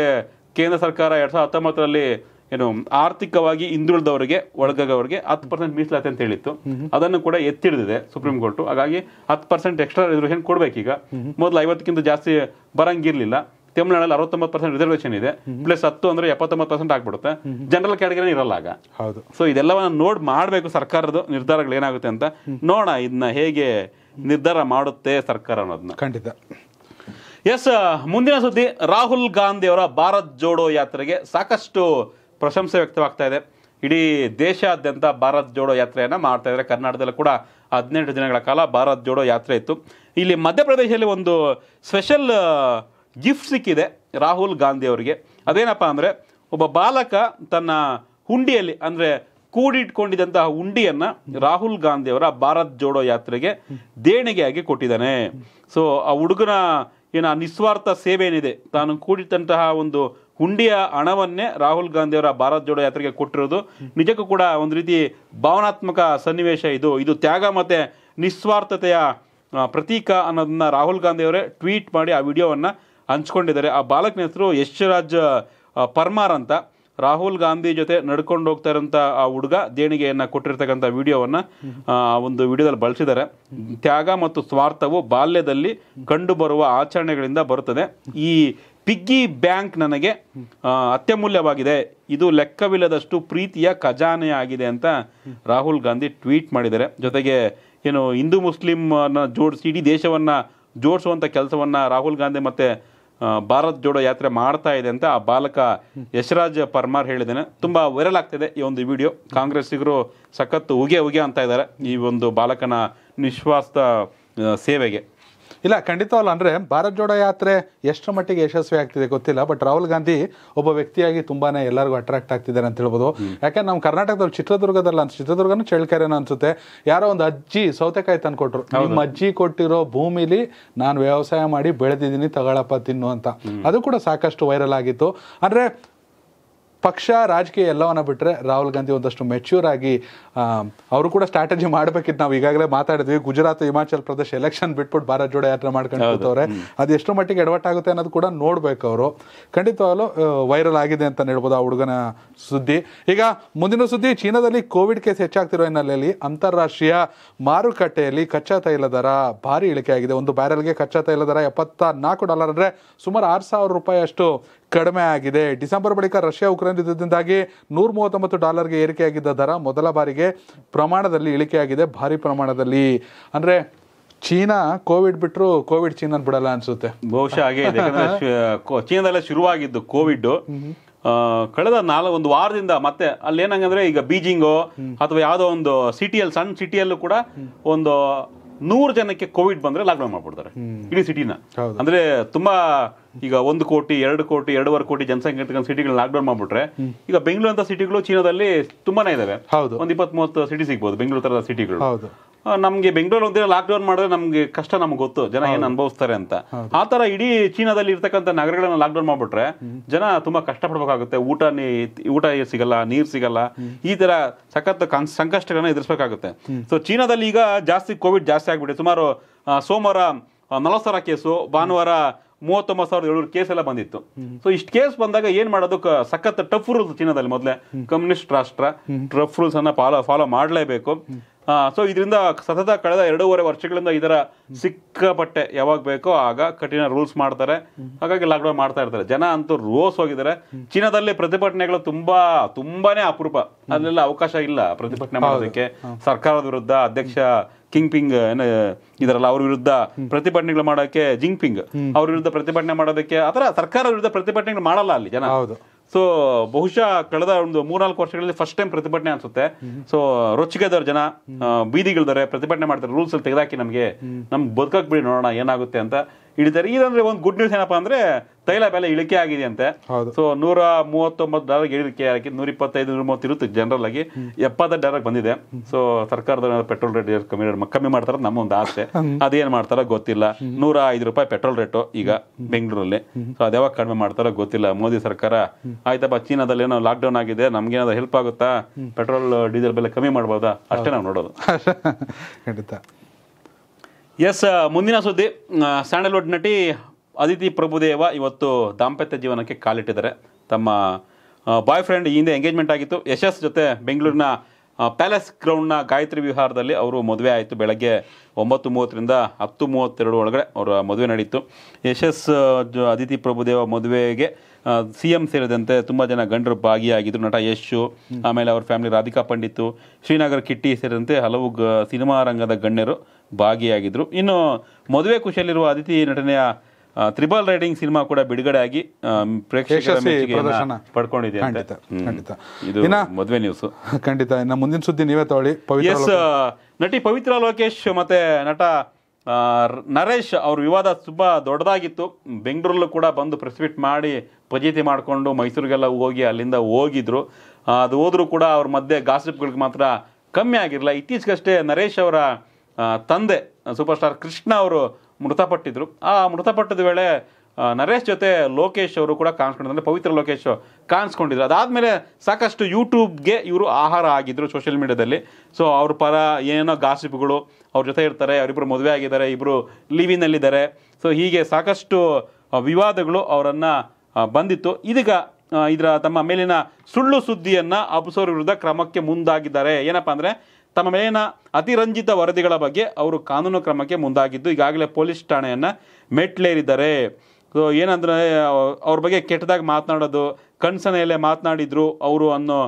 ಕೇಂದ್ರ ಸರ್ಕಾರ ಎರಡು ಸಾವಿರದ ಹತ್ತೊಂಬತ್ತರಲ್ಲಿ ಏನು ಆರ್ಥಿಕವಾಗಿ ಹಿಂದುಳಿದವರಿಗೆ ಒಳಗಾಗವರಿಗೆ ಹತ್ತು ಪರ್ಸೆಂಟ್ ಮೀಸಲಾತಿ ಅಂತ ಹೇಳಿತ್ತು ಅದನ್ನು ಕೂಡ ಎತ್ತಿಡಿದಿದೆ ಸುಪ್ರೀಂ ಕೋರ್ಟ್ ಹಾಗಾಗಿ ಹತ್ತು ಪರ್ಸೆಂಟ್ ಎಕ್ಸ್ಟ್ರಾ ರಿಸರ್ವೇಷನ್ ಕೊಡಬೇಕೀಗ ಮೊದಲು ಐವತ್ತಕ್ಕಿಂತ ಜಾಸ್ತಿ ಬರಂಗಿರಲಿಲ್ಲ ತಮಿಳುನಾಡಲ್ಲಿ ಅರವತ್ತೊಂಬತ್ತು ಪರ್ಸೆಂಟ್ ರಿಸರ್ವೇಷನ್ ಇದೆ ಪ್ಲಸ್ ಹತ್ತು ಅಂದ್ರೆ ಎಪ್ಪತ್ತೊಂಬತ್ತು ಪರ್ಸೆಂಟ್ ಆಗ್ಬಿಡುತ್ತೆ ಜನರಲ್ ಕ್ಯಾಟಗರಿ ಇರಲ್ಲ ಆಗ ಹೌದು ಸೊ ಇದೆಲ್ಲವನ್ನ ನೋಡ್ ಮಾಡಬೇಕು ಸರ್ಕಾರದ ನಿರ್ಧಾರಗಳು ಏನಾಗುತ್ತೆ ಅಂತ ನೋಡ ಇದನ್ನ ಹೇಗೆ ನಿರ್ಧಾರ ಮಾಡುತ್ತೆ ಸರ್ಕಾರ ಅನ್ನೋದನ್ನ ಖಂಡಿತ ಎಸ್ ಮುಂದಿನ ಸುದ್ದಿ ರಾಹುಲ್ ಗಾಂಧಿ ಅವರ ಭಾರತ್ ಜೋಡೋ ಯಾತ್ರೆಗೆ ಸಾಕಷ್ಟು ಪ್ರಶಂಸೆ ವ್ಯಕ್ತವಾಗ್ತಾ ಇದೆ ಇಡೀ ದೇಶಾದ್ಯಂತ ಭಾರತ್ ಜೋಡೋ ಯಾತ್ರೆಯನ್ನು ಮಾಡ್ತಾ ಇದ್ದಾರೆ ಕರ್ನಾಟಕದಲ್ಲೂ ಕೂಡ ಹದಿನೆಂಟು ದಿನಗಳ ಕಾಲ ಭಾರತ್ ಜೋಡೋ ಯಾತ್ರೆ ಇತ್ತು ಇಲ್ಲಿ ಮಧ್ಯಪ್ರದೇಶದಲ್ಲಿ ಒಂದು ಸ್ಪೆಷಲ್ ಗಿಫ್ಟ್ ಸಿಕ್ಕಿದೆ ರಾಹುಲ್ ಗಾಂಧಿ ಅವರಿಗೆ ಅದೇನಪ್ಪ ಅಂದರೆ ಒಬ್ಬ ಬಾಲಕ ತನ್ನ ಹುಂಡಿಯಲ್ಲಿ ಅಂದರೆ ಕೂಡಿಟ್ಕೊಂಡಿದ್ದಂತಹ ಹುಂಡಿಯನ್ನು ರಾಹುಲ್ ಗಾಂಧಿಯವರ ಭಾರತ್ ಜೋಡೋ ಯಾತ್ರೆಗೆ ದೇಣಿಗೆಯಾಗಿ ಕೊಟ್ಟಿದ್ದಾನೆ ಸೊ ಆ ಹುಡುಗನ ಏನು ನಿಸ್ವಾರ್ಥ ಸೇವೆ ಏನಿದೆ ತಾನು ಕೂಡಿಟ್ಟಂತಹ ಒಂದು ಹುಂಡಿಯ ಹಣವನ್ನೇ ರಾಹುಲ್ ಗಾಂಧಿಯವರ ಭಾರತ್ ಜೋಡೋ ಯಾತ್ರೆಗೆ ಕೊಟ್ಟಿರೋದು ನಿಜಕ್ಕೂ ಕೂಡ ಒಂದು ರೀತಿ ಭಾವನಾತ್ಮಕ ಸನ್ನಿವೇಶ ಇದು ಇದು ತ್ಯಾಗ ಮತ್ತು ನಿಸ್ವಾರ್ಥತೆಯ ಪ್ರತೀಕ ಅನ್ನೋದನ್ನ ರಾಹುಲ್ ಗಾಂಧಿಯವರೇ ಟ್ವೀಟ್ ಮಾಡಿ ಆ ವಿಡಿಯೋವನ್ನು ಹಂಚ್ಕೊಂಡಿದ್ದಾರೆ ಆ ಬಾಲಕನ ಹೆಸರು ಯಶ್ವರಾಜ್ ಪರ್ಮಾರ್ ಅಂತ ರಾಹುಲ್ ಗಾಂಧಿ ಜೊತೆ ನಡ್ಕೊಂಡು ಹೋಗ್ತಾ ಇರೋಂಥ ಆ ಹುಡುಗ ದೇಣಿಗೆಯನ್ನು ಕೊಟ್ಟಿರ್ತಕ್ಕಂಥ ವಿಡಿಯೋವನ್ನು ಒಂದು ವಿಡಿಯೋದಲ್ಲಿ ಬಳಸಿದ್ದಾರೆ ತ್ಯಾಗ ಮತ್ತು ಸ್ವಾರ್ಥವು ಬಾಲ್ಯದಲ್ಲಿ ಕಂಡುಬರುವ ಆಚರಣೆಗಳಿಂದ ಬರುತ್ತದೆ ಈ ಪಿಗ್ಗಿ ಬ್ಯಾಂಕ್ ನನಗೆ ಅತ್ಯಮೂಲ್ಯವಾಗಿದೆ ಇದು ಲೆಕ್ಕವಿಲ್ಲದಷ್ಟು ಪ್ರೀತಿಯ ಖಜಾನೆ ಆಗಿದೆ ಅಂತ ರಾಹುಲ್ ಗಾಂಧಿ ಟ್ವೀಟ್ ಮಾಡಿದ್ದಾರೆ ಜೊತೆಗೆ ಏನು ಹಿಂದೂ ಮುಸ್ಲಿಂನ ಜೋಡಿಸಿ ಇಡೀ ದೇಶವನ್ನು ಜೋಡಿಸುವಂಥ ಕೆಲಸವನ್ನು ರಾಹುಲ್ ಗಾಂಧಿ ಮತ್ತು ಭಾರತ್ ಜೋಡೋ ಯಾತ್ರೆ ಮಾಡ್ತಾ ಇದೆ ಅಂತ ಆ ಬಾಲಕ ಯಶರಾಜ್ ಪರ್ಮಾರ್ ಹೇಳಿದ್ದೇನೆ ತುಂಬ ವೈರಲ್ ಆಗ್ತಿದೆ ಈ ಒಂದು ವಿಡಿಯೋ ಕಾಂಗ್ರೆಸ್ಸಿಗರು ಸಖತ್ತು ಉಗೆ ಉಗೆ ಅಂತ ಇದ್ದಾರೆ ಈ ಒಂದು ಬಾಲಕನ ನಿಶ್ವಾಸ ಸೇವೆಗೆ
ಇಲ್ಲ ಖಂಡಿತವಲ್ಲ ಅಂದರೆ ಭಾರತ್ ಜೋಡೋ ಯಾತ್ರೆ ಎಷ್ಟರ ಮಟ್ಟಿಗೆ ಯಶಸ್ವಿ ಆಗ್ತಿದೆ ಗೊತ್ತಿಲ್ಲ ಬಟ್ ರಾಹುಲ್ ಗಾಂಧಿ ಒಬ್ಬ ವ್ಯಕ್ತಿಯಾಗಿ ತುಂಬಾ ಎಲ್ಲರಿಗೂ ಅಟ್ರಾಕ್ಟ್ ಆಗ್ತಿದ್ದಾರೆ ಅಂತ ಹೇಳ್ಬೋದು ಯಾಕಂದ್ರೆ ನಮ್ಮ ಕರ್ನಾಟಕದಲ್ಲಿ ಚಿತ್ರದುರ್ಗದಲ್ಲ ಅನ್ಸುತ್ತೆ ಚಿತ್ರದುರ್ಗನೂ ಚಳ್ಕೆರೆನೋ ಅನ್ಸುತ್ತೆ ಯಾರೋ ಒಂದು ಅಜ್ಜಿ ಸೌತೆಕಾಯಿ ತಂದು ಕೊಟ್ಟರು ನಿಮ್ಮ ಅಜ್ಜಿ ಕೊಟ್ಟಿರೋ ಭೂಮಿಲಿ ನಾನು ವ್ಯವಸಾಯ ಮಾಡಿ ಬೆಳೆದಿದ್ದೀನಿ ತಗೊಳಪ್ಪ ತಿನ್ನು ಅಂತ ಅದು ಕೂಡ ಸಾಕಷ್ಟು ವೈರಲ್ ಆಗಿತ್ತು ಅಂದರೆ ಪಕ್ಷ ರಾಜಕೀಯ ಎಲ್ಲವನ್ನ ಬಿಟ್ಟರೆ ರಾಹುಲ್ ಗಾಂಧಿ ಒಂದಷ್ಟು ಮೆಚ್ಯೂರ್ ಆಗಿ ಅವರು ಕೂಡ ಸ್ಟ್ರಾಟಜಿ ಮಾಡಬೇಕಿತ್ತು ನಾವು ಈಗಾಗಲೇ ಮಾತಾಡಿದ್ವಿ ಗುಜರಾತ್ ಹಿಮಾಚಲ್ ಪ್ರದೇಶ ಎಲೆಕ್ಷನ್ ಬಿಟ್ಬಿಟ್ಟು ಭಾರತ್ ಜೋಡ ಯಾತ್ರೆ ಮಾಡ್ಕೊಂಡು ಅದು ಎಷ್ಟು ಮಟ್ಟಿಗೆ ಎಡವಟ್ಟಾಗುತ್ತೆ ಆಗುತ್ತೆ ಅನ್ನೋದು ಕೂಡ ನೋಡ್ಬೇಕು ಅವರು ಖಂಡಿತವಾಗ್ಲೂ ವೈರಲ್ ಆಗಿದೆ ಅಂತ ಹೇಳ್ಬೋದು ಆ ಹುಡುಗನ ಸುದ್ದಿ ಈಗ ಮುಂದಿನ ಸುದ್ದಿ ಚೀನಾದಲ್ಲಿ ಕೋವಿಡ್ ಕೇಸ್ ಹೆಚ್ಚಾಗ್ತಿರೋ ಹಿನ್ನೆಲೆಯಲ್ಲಿ ಅಂತಾರಾಷ್ಟ್ರೀಯ ಮಾರುಕಟ್ಟೆಯಲ್ಲಿ ಕಚ್ಚಾ ತೈಲ ದರ ಭಾರಿ ಇಳಿಕೆ ಆಗಿದೆ ಒಂದು ಬ್ಯಾರೆಲ್ಗೆ ಕಚ್ಚಾ ತೈಲ ದರ ಎಪ್ಪತ್ತ ನಾಲ್ಕು ಡಾಲರ್ ಅಂದರೆ ಸುಮಾರು ಆರು ಸಾವಿರ ರೂಪಾಯಿ ಅಷ್ಟು ಕಡಿಮೆ ಆಗಿದೆ ಡಿಸೆಂಬರ್ ಬಳಿಕ ರಷ್ಯಾ ಉಕ್ರೇನ್ ಯುದ್ಧದಿಂದಾಗಿ ನೂರ ಮೂವತ್ತೊಂಬತ್ತು ಡಾಲರ್ಗೆ ಏರಿಕೆಯಾಗಿದ್ದ ದರ ಮೊದಲ ಬಾರಿಗೆ ಪ್ರಮಾಣದಲ್ಲಿ ಇಳಿಕೆಯಾಗಿದೆ ಭಾರಿ ಪ್ರಮಾಣದಲ್ಲಿ ಅಂದ್ರೆ ಚೀನಾ ಕೋವಿಡ್ ಬಿಟ್ಟರು ಕೋವಿಡ್ ಚೀನಾ ಬಿಡಲ್ಲ ಅನ್ಸುತ್ತೆ ಬಹುಶಃ ಹಾಗೆ
ಚೀನಾದಲ್ಲೇ ಶುರುವಾಗಿದ್ದು ಕೋವಿಡ್ ಕಳೆದ ನಾಲ್ಕು ಒಂದು ವಾರದಿಂದ ಮತ್ತೆ ಅಲ್ಲಿ ಏನಂಗಂದ್ರೆ ಈಗ ಬೀಜಿಂಗು ಅಥವಾ ಯಾವುದೋ ಒಂದು ಸಿಟಿಯಲ್ಲಿ ಸಣ್ಣ ಸಿಟಿಯಲ್ಲೂ ಕೂಡ ಒಂದು ನೂರು ಜನಕ್ಕೆ ಕೋವಿಡ್ ಲಾಕ್ ಲಾಕ್ಡೌನ್ ಮಾಡ್ಬಿಡ್ತಾರೆ ಇಡೀ ಸಿಟಿನ ಅಂದ್ರೆ ತುಂಬಾ ಈಗ ಒಂದು ಕೋಟಿ ಎರಡು ಕೋಟಿ ಎರಡೂವರೆ ಕೋಟಿ ಜನಸಂಖ್ಯೆ ಇರ್ತಕ್ಕಂಥ ಸಿಟಿಗಳನ್ನ ಲಾಕ್ಡೌನ್ ಮಾಡ್ಬಿಟ್ರೆ ಈಗ ಬೆಂಗಳೂರು ಅಂತ ಸಿಟಿಗಳು ಚೀನಾದಲ್ಲಿ ತುಂಬಾನೇ ಇದಾವೆ ಒಂದ್ ಇಪ್ಪತ್ತ್ ಮೂವತ್ತು ಸಿಟಿ ಸಿಗ್ಬಹುದು ಬೆಂಗಳೂರು ತರದ ಸಿಟಿಗಳು ನಮ್ಗೆ ಬೆಂಗಳೂರು ಲಾಕ್ ಡೌನ್ ಮಾಡಿದ್ರೆ ನಮ್ಗೆ ಕಷ್ಟ ನಮ್ಗೆ ಗೊತ್ತು ಜನ ಏನ್ ಅನುಭವಿಸ್ತಾರೆ ಅಂತ ಆ ತರ ಇಡೀ ಚೀನಾದಲ್ಲಿ ಇರ್ತಕ್ಕಂಥ ನಗರಗಳನ್ನ ಲಾಕ್ಡೌನ್ ಮಾಡ್ಬಿಟ್ರೆ ಜನ ಕಷ್ಟ ಪಡ್ಬೇಕಾಗುತ್ತೆ ಊಟ ಊಟ ಸಿಗಲ್ಲ ನೀರ್ ಸಿಗಲ್ಲ ಈ ತರ ಸಖತ್ ಸಂಕಷ್ಟಗಳನ್ನ ಎದುರಿಸಬೇಕಾಗುತ್ತೆ ಸೊ ಚೀನಾದಲ್ಲಿ ಈಗ ಜಾಸ್ತಿ ಕೋವಿಡ್ ಜಾಸ್ತಿ ಆಗ್ಬಿಟ್ಟು ಸುಮಾರು ಸೋಮವಾರ ನಲವತ್ತು ಸಾವಿರ ಕೇಸು ಭಾನುವಾರ ಮೂವತ್ತೊಂಬತ್ತು ಸಾವಿರದ ಏಳ್ನೂರು ಕೇಸ್ ಎಲ್ಲ ಬಂದಿತ್ತು ಸೊ ಇಷ್ಟು ಕೇಸ್ ಬಂದಾಗ ಏನ್ ಮಾಡೋದು ಸಖತ್ ಟಫ್ ರೂಲ್ಸ್ ಚೀನಾದಲ್ಲಿ ಮೊದಲೇ ಕಮ್ಯುನಿಸ್ಟ್ ರಾಷ್ಟ್ರ ಟಫ್ ರೂಲ್ಸ್ ಅನ್ನ ಫಾಲೋ ಫಾಲೋ ಮಾಡಲೇಬೇಕು ಸೊ ಇದರಿಂದ ಸತತ ಕಳೆದ ಎರಡೂವರೆ ವರ್ಷಗಳಿಂದ ಇದರ ಸಿಕ್ಕಾಪಟ್ಟೆ ಯಾವಾಗ ಬೇಕೋ ಆಗ ಕಠಿಣ ರೂಲ್ಸ್ ಮಾಡ್ತಾರೆ ಹಾಗಾಗಿ ಲಾಕ್ಡೌನ್ ಮಾಡ್ತಾ ಇರ್ತಾರೆ ಜನ ಅಂತೂ ರೋಸ್ ಹೋಗಿದ್ದಾರೆ ಚೀನಾದಲ್ಲಿ ಪ್ರತಿಭಟನೆಗಳು ತುಂಬಾ ತುಂಬಾನೇ ಅಪರೂಪ ಅಲ್ಲೆಲ್ಲ ಅವಕಾಶ ಇಲ್ಲ ಪ್ರತಿಭಟನೆ ಮಾಡೋದಕ್ಕೆ ಸರ್ಕಾರದ ವಿರುದ್ಧ ಅಧ್ಯಕ್ಷ ಕಿಂಗ್ ಪಿಂಗ್ ಇದರಲ್ಲ ಅವ್ರ ವಿರುದ್ಧ ಪ್ರತಿಭಟನೆಗಳು ಮಾಡೋಕೆ ಜಿಂಗ್ ಪಿಂಗ್ ಅವ್ರ ವಿರುದ್ಧ ಪ್ರತಿಭಟನೆ ಮಾಡೋದಕ್ಕೆ ಅದರ ಸರ್ಕಾರ ವಿರುದ್ಧ ಪ್ರತಿಭಟನೆಗಳು ಮಾಡಲ್ಲ ಅಲ್ಲಿ ಜನ ಹೌದು ಸೊ ಬಹುಶಃ ಕಳೆದ ಒಂದು ಮೂರ್ನಾಲ್ಕು ವರ್ಷಗಳಲ್ಲಿ ಫಸ್ಟ್ ಟೈಮ್ ಪ್ರತಿಭಟನೆ ಅನ್ಸುತ್ತೆ ಸೊ ರೊಚ್ಚಿಗೆದವ್ರ ಜನ ಬೀದಿಗಿಳಿದರೆ ಪ್ರತಿಭಟನೆ ಮಾಡ್ತಾರೆ ರೂಲ್ಸ್ ಅಲ್ಲಿ ತೆಗೆದಾಕಿ ನಮಗೆ ನಮ್ಗೆ ಬದುಕಕ್ ಬಿಡಿ ನೋಡೋಣ ಏನಾಗುತ್ತೆ ಅಂತ ಇಳಿದಾರೆ ಇದಂದ್ರೆ ಒಂದು ಗುಡ್ ನ್ಯೂಸ್ ಏನಪ್ಪಾ ಅಂದ್ರೆ ತೈಲ ಬೆಲೆ ಇಳಿಕೆ ಆಗಿದೆ ಅಂತೆ ಸೊ ನೂರ ಮೂವತ್ತೊಂಬತ್ತು ಡಾಲರ್ ಇಳಿಕೆ ಆಗಿ ನೂರ ಇಪ್ಪತ್ತೈದು ನೂರ ಮೂವತ್ತು ಇರುತ್ತೆ ಜನರಲ್ ಆಗಿ ಎಪ್ಪತ್ತೈದು ಡಾಲರ್ ಬಂದಿದೆ ಸೊ ಸರ್ಕಾರದ ಪೆಟ್ರೋಲ್ ರೇಟ್ ಕಮ್ಮಿ ಕಮ್ಮಿ ಮಾಡ್ತಾರೆ ನಮ್ಮ ಒಂದು ಆಸೆ ಅದೇನ್ ಮಾಡ್ತಾರೋ ಗೊತ್ತಿಲ್ಲ ನೂರ ಐದು ರೂಪಾಯಿ ಪೆಟ್ರೋಲ್ ರೇಟು ಈಗ ಬೆಂಗಳೂರಲ್ಲಿ ಸೊ ಅದ್ಯಾವ ಕಡಿಮೆ ಮಾಡ್ತಾರೋ ಗೊತ್ತಿಲ್ಲ ಮೋದಿ ಸರ್ಕಾರ ಆಯ್ತಪ್ಪ ಚೀನಾದಲ್ಲಿ ಏನೋ ಲಾಕ್ ಡೌನ್ ಆಗಿದೆ ನಮ್ಗೆ ಏನಾದ್ರು ಹೆಲ್ಪ್ ಆಗುತ್ತಾ ಪೆಟ್ರೋಲ್ ಡೀಸೆಲ್ ಬೆಲೆ ಕಮ್ಮಿ ಮಾಡ್ಬೋದಾ ಅಷ್ಟೇ ನಾವು ನೋಡೋದು ಖಂಡಿತ ಎಸ್ uh, ಮುಂದಿನ ಸುದ್ದಿ ಸ್ಯಾಂಡಲ್ವುಡ್ ನಟಿ ಅದಿತಿ ಪ್ರಭುದೇವ ಇವತ್ತು ದಾಂಪತ್ಯ ಜೀವನಕ್ಕೆ ಕಾಲಿಟ್ಟಿದ್ದಾರೆ ತಮ್ಮ ಬಾಯ್ ಫ್ರೆಂಡ್ ಈ ಹಿಂದೆ ಎಂಗೇಜ್ಮೆಂಟ್ ಆಗಿತ್ತು ಯಶಸ್ ಜೊತೆ ಬೆಂಗಳೂರಿನ ಪ್ಯಾಲೇಸ್ ಗ್ರೌಂಡ್ನ ಗಾಯತ್ರಿ ವಿಹಾರದಲ್ಲಿ ಅವರು ಮದುವೆ ಆಯಿತು ಬೆಳಗ್ಗೆ ಒಂಬತ್ತು ಮೂವತ್ತರಿಂದ ಹತ್ತು ಮೂವತ್ತೆರಡು ಒಳಗಡೆ ಅವರ ಮದುವೆ ನಡೀತು ಯಶಸ್ ಅದಿತಿ ಪ್ರಭುದೇವ ಮದುವೆಗೆ ಸಿ ಎಂ ಸೇರಿದಂತೆ ತುಂಬ ಜನ ಗಂಡರು ಭಾಗಿಯಾಗಿದ್ದರು ನಟ ಯಶು ಆಮೇಲೆ ಅವ್ರ ಫ್ಯಾಮಿಲಿ ರಾಧಿಕಾ ಪಂಡಿತು ಶ್ರೀನಗರ್ ಕಿಟ್ಟಿ ಸೇರಿದಂತೆ ಹಲವು ಗ ಸಿನಿಮಾ ರಂಗದ ಗಣ್ಯರು ಭಾಗಿಯಾಗಿದ್ದರು ಇನ್ನು ಮದುವೆ ಖುಷಿಯಲ್ಲಿರುವ ಅದಿತಿ ನಟನೆಯ ತ್ರಿಬಲ್ ರೈಡಿಂಗ್ ಸಿನಿಮಾ ಕೂಡ ಬಿಡುಗಡೆ ಆಗಿ ಪ್ರೇಕ್ಷಕರ
ನ್ಯೂಸ್ ಖಂಡಿತ ಮುಂದಿನ ಸುದ್ದಿ ನೀವೇ ತಗೊಳ್ಳಿ
ನಟಿ ಪವಿತ್ರ ಲೋಕೇಶ್ ಮತ್ತೆ ನಟ ನರೇಶ್ ಅವ್ರ ವಿವಾದ ತುಂಬಾ ದೊಡ್ಡದಾಗಿತ್ತು ಬೆಂಗಳೂರಲ್ಲೂ ಕೂಡ ಬಂದು ಪ್ರೆಸ್ ಮಾಡಿ ಪಜೀತಿ ಮಾಡಿಕೊಂಡು ಮೈಸೂರಿಗೆಲ್ಲ ಹೋಗಿ ಅಲ್ಲಿಂದ ಹೋಗಿದ್ರು ಅದು ಹೋದ್ರು ಕೂಡ ಅವ್ರ ಮಧ್ಯೆ ಗಾಸಿಪ್ಗಳಿಗೆ ಮಾತ್ರ ಕಮ್ಮಿ ಆಗಿರಲಿಲ್ಲ ಇತ್ತೀಚೆಗಷ್ಟೇ ನರೇಶ್ ಅವರ ತಂದೆ ಸೂಪರ್ ಸ್ಟಾರ್ ಕೃಷ್ಣ ಅವರು ಮೃತಪಟ್ಟಿದ್ರು ಆ ಮೃತಪಟ್ಟದ ವೇಳೆ ನರೇಶ್ ಜೊತೆ ಲೋಕೇಶ್ ಅವರು ಕೂಡ ಕಾಣಿಸ್ಕೊಂಡಿದ್ರು ಅಂದರೆ ಪವಿತ್ರ ಲೋಕೇಶ್ ಕಾಣಿಸ್ಕೊಂಡಿದ್ರು ಅದಾದಮೇಲೆ ಸಾಕಷ್ಟು ಯೂಟ್ಯೂಬ್ಗೆ ಇವರು ಆಹಾರ ಆಗಿದ್ದರು ಸೋಷಿಯಲ್ ಮೀಡ್ಯಾದಲ್ಲಿ ಸೊ ಅವ್ರ ಪರ ಏನೋ ಗಾಸಿಪ್ಗಳು ಅವ್ರ ಜೊತೆ ಇರ್ತಾರೆ ಅವರಿಬ್ಬರು ಮದುವೆ ಆಗಿದ್ದಾರೆ ಇಬ್ಬರು ಲಿವಿನಲ್ಲಿದ್ದಾರೆ ಸೊ ಹೀಗೆ ಸಾಕಷ್ಟು ವಿವಾದಗಳು ಅವರನ್ನು ಬಂದಿತ್ತು ಇದೀಗ ಇದರ ತಮ್ಮ ಮೇಲಿನ ಸುಳ್ಳು ಸುದ್ದಿಯನ್ನು ಅಬ್ಸೋರ್ ವಿರುದ್ಧ ಕ್ರಮಕ್ಕೆ ಮುಂದಾಗಿದ್ದಾರೆ ಏನಪ್ಪ ಅಂದರೆ ತಮ್ಮ ಮೇಲಿನ ಅತಿರಂಜಿತ ವರದಿಗಳ ಬಗ್ಗೆ ಅವರು ಕಾನೂನು ಕ್ರಮಕ್ಕೆ ಮುಂದಾಗಿದ್ದು ಈಗಾಗಲೇ ಪೊಲೀಸ್ ಠಾಣೆಯನ್ನು ಮೆಟ್ಲೇರಿದ್ದಾರೆ ಸೊ ಏನಂದರೆ ಅವ್ರ ಬಗ್ಗೆ ಕೆಟ್ಟದಾಗಿ ಮಾತನಾಡೋದು ಎಲ್ಲೇ ಮಾತನಾಡಿದ್ರು ಅವರು ಅನ್ನೋ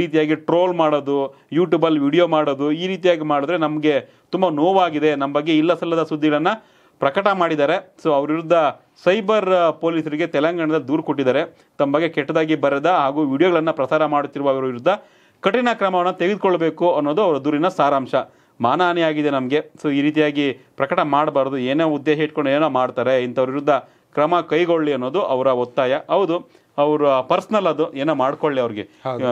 ರೀತಿಯಾಗಿ ಟ್ರೋಲ್ ಮಾಡೋದು ಯೂಟ್ಯೂಬಲ್ಲಿ ವಿಡಿಯೋ ಮಾಡೋದು ಈ ರೀತಿಯಾಗಿ ಮಾಡಿದ್ರೆ ನಮಗೆ ತುಂಬ ನೋವಾಗಿದೆ ನಮ್ಮ ಬಗ್ಗೆ ಇಲ್ಲ ಸಲ್ಲದ ಸುದ್ದಿಗಳನ್ನು ಪ್ರಕಟ ಮಾಡಿದ್ದಾರೆ ಸೊ ಅವ್ರ ವಿರುದ್ಧ ಸೈಬರ್ ಪೊಲೀಸರಿಗೆ ತೆಲಂಗಾಣದ ದೂರು ಕೊಟ್ಟಿದ್ದಾರೆ ತಮ್ಮ ಬಗ್ಗೆ ಕೆಟ್ಟದಾಗಿ ಬರೆದ ಹಾಗೂ ವಿಡಿಯೋಗಳನ್ನು ಪ್ರಸಾರ ಮಾಡುತ್ತಿರುವ ಅವರ ವಿರುದ್ಧ ಕಠಿಣ ಕ್ರಮವನ್ನು ತೆಗೆದುಕೊಳ್ಬೇಕು ಅನ್ನೋದು ಅವರ ದೂರಿನ ಸಾರಾಂಶ ಮಾನಹಾನಿಯಾಗಿದೆ ನಮಗೆ ಸೊ ಈ ರೀತಿಯಾಗಿ ಪ್ರಕಟ ಮಾಡಬಾರ್ದು ಏನೋ ಉದ್ದೇಶ ಇಟ್ಕೊಂಡು ಏನೋ ಮಾಡ್ತಾರೆ ಇಂಥವ್ರ ವಿರುದ್ಧ ಕ್ರಮ ಕೈಗೊಳ್ಳಿ ಅನ್ನೋದು ಅವರ ಒತ್ತಾಯ ಹೌದು ಅವರ ಪರ್ಸ್ನಲ್ ಅದು ಏನೋ ಮಾಡ್ಕೊಳ್ಳಿ ಅವ್ರಿಗೆ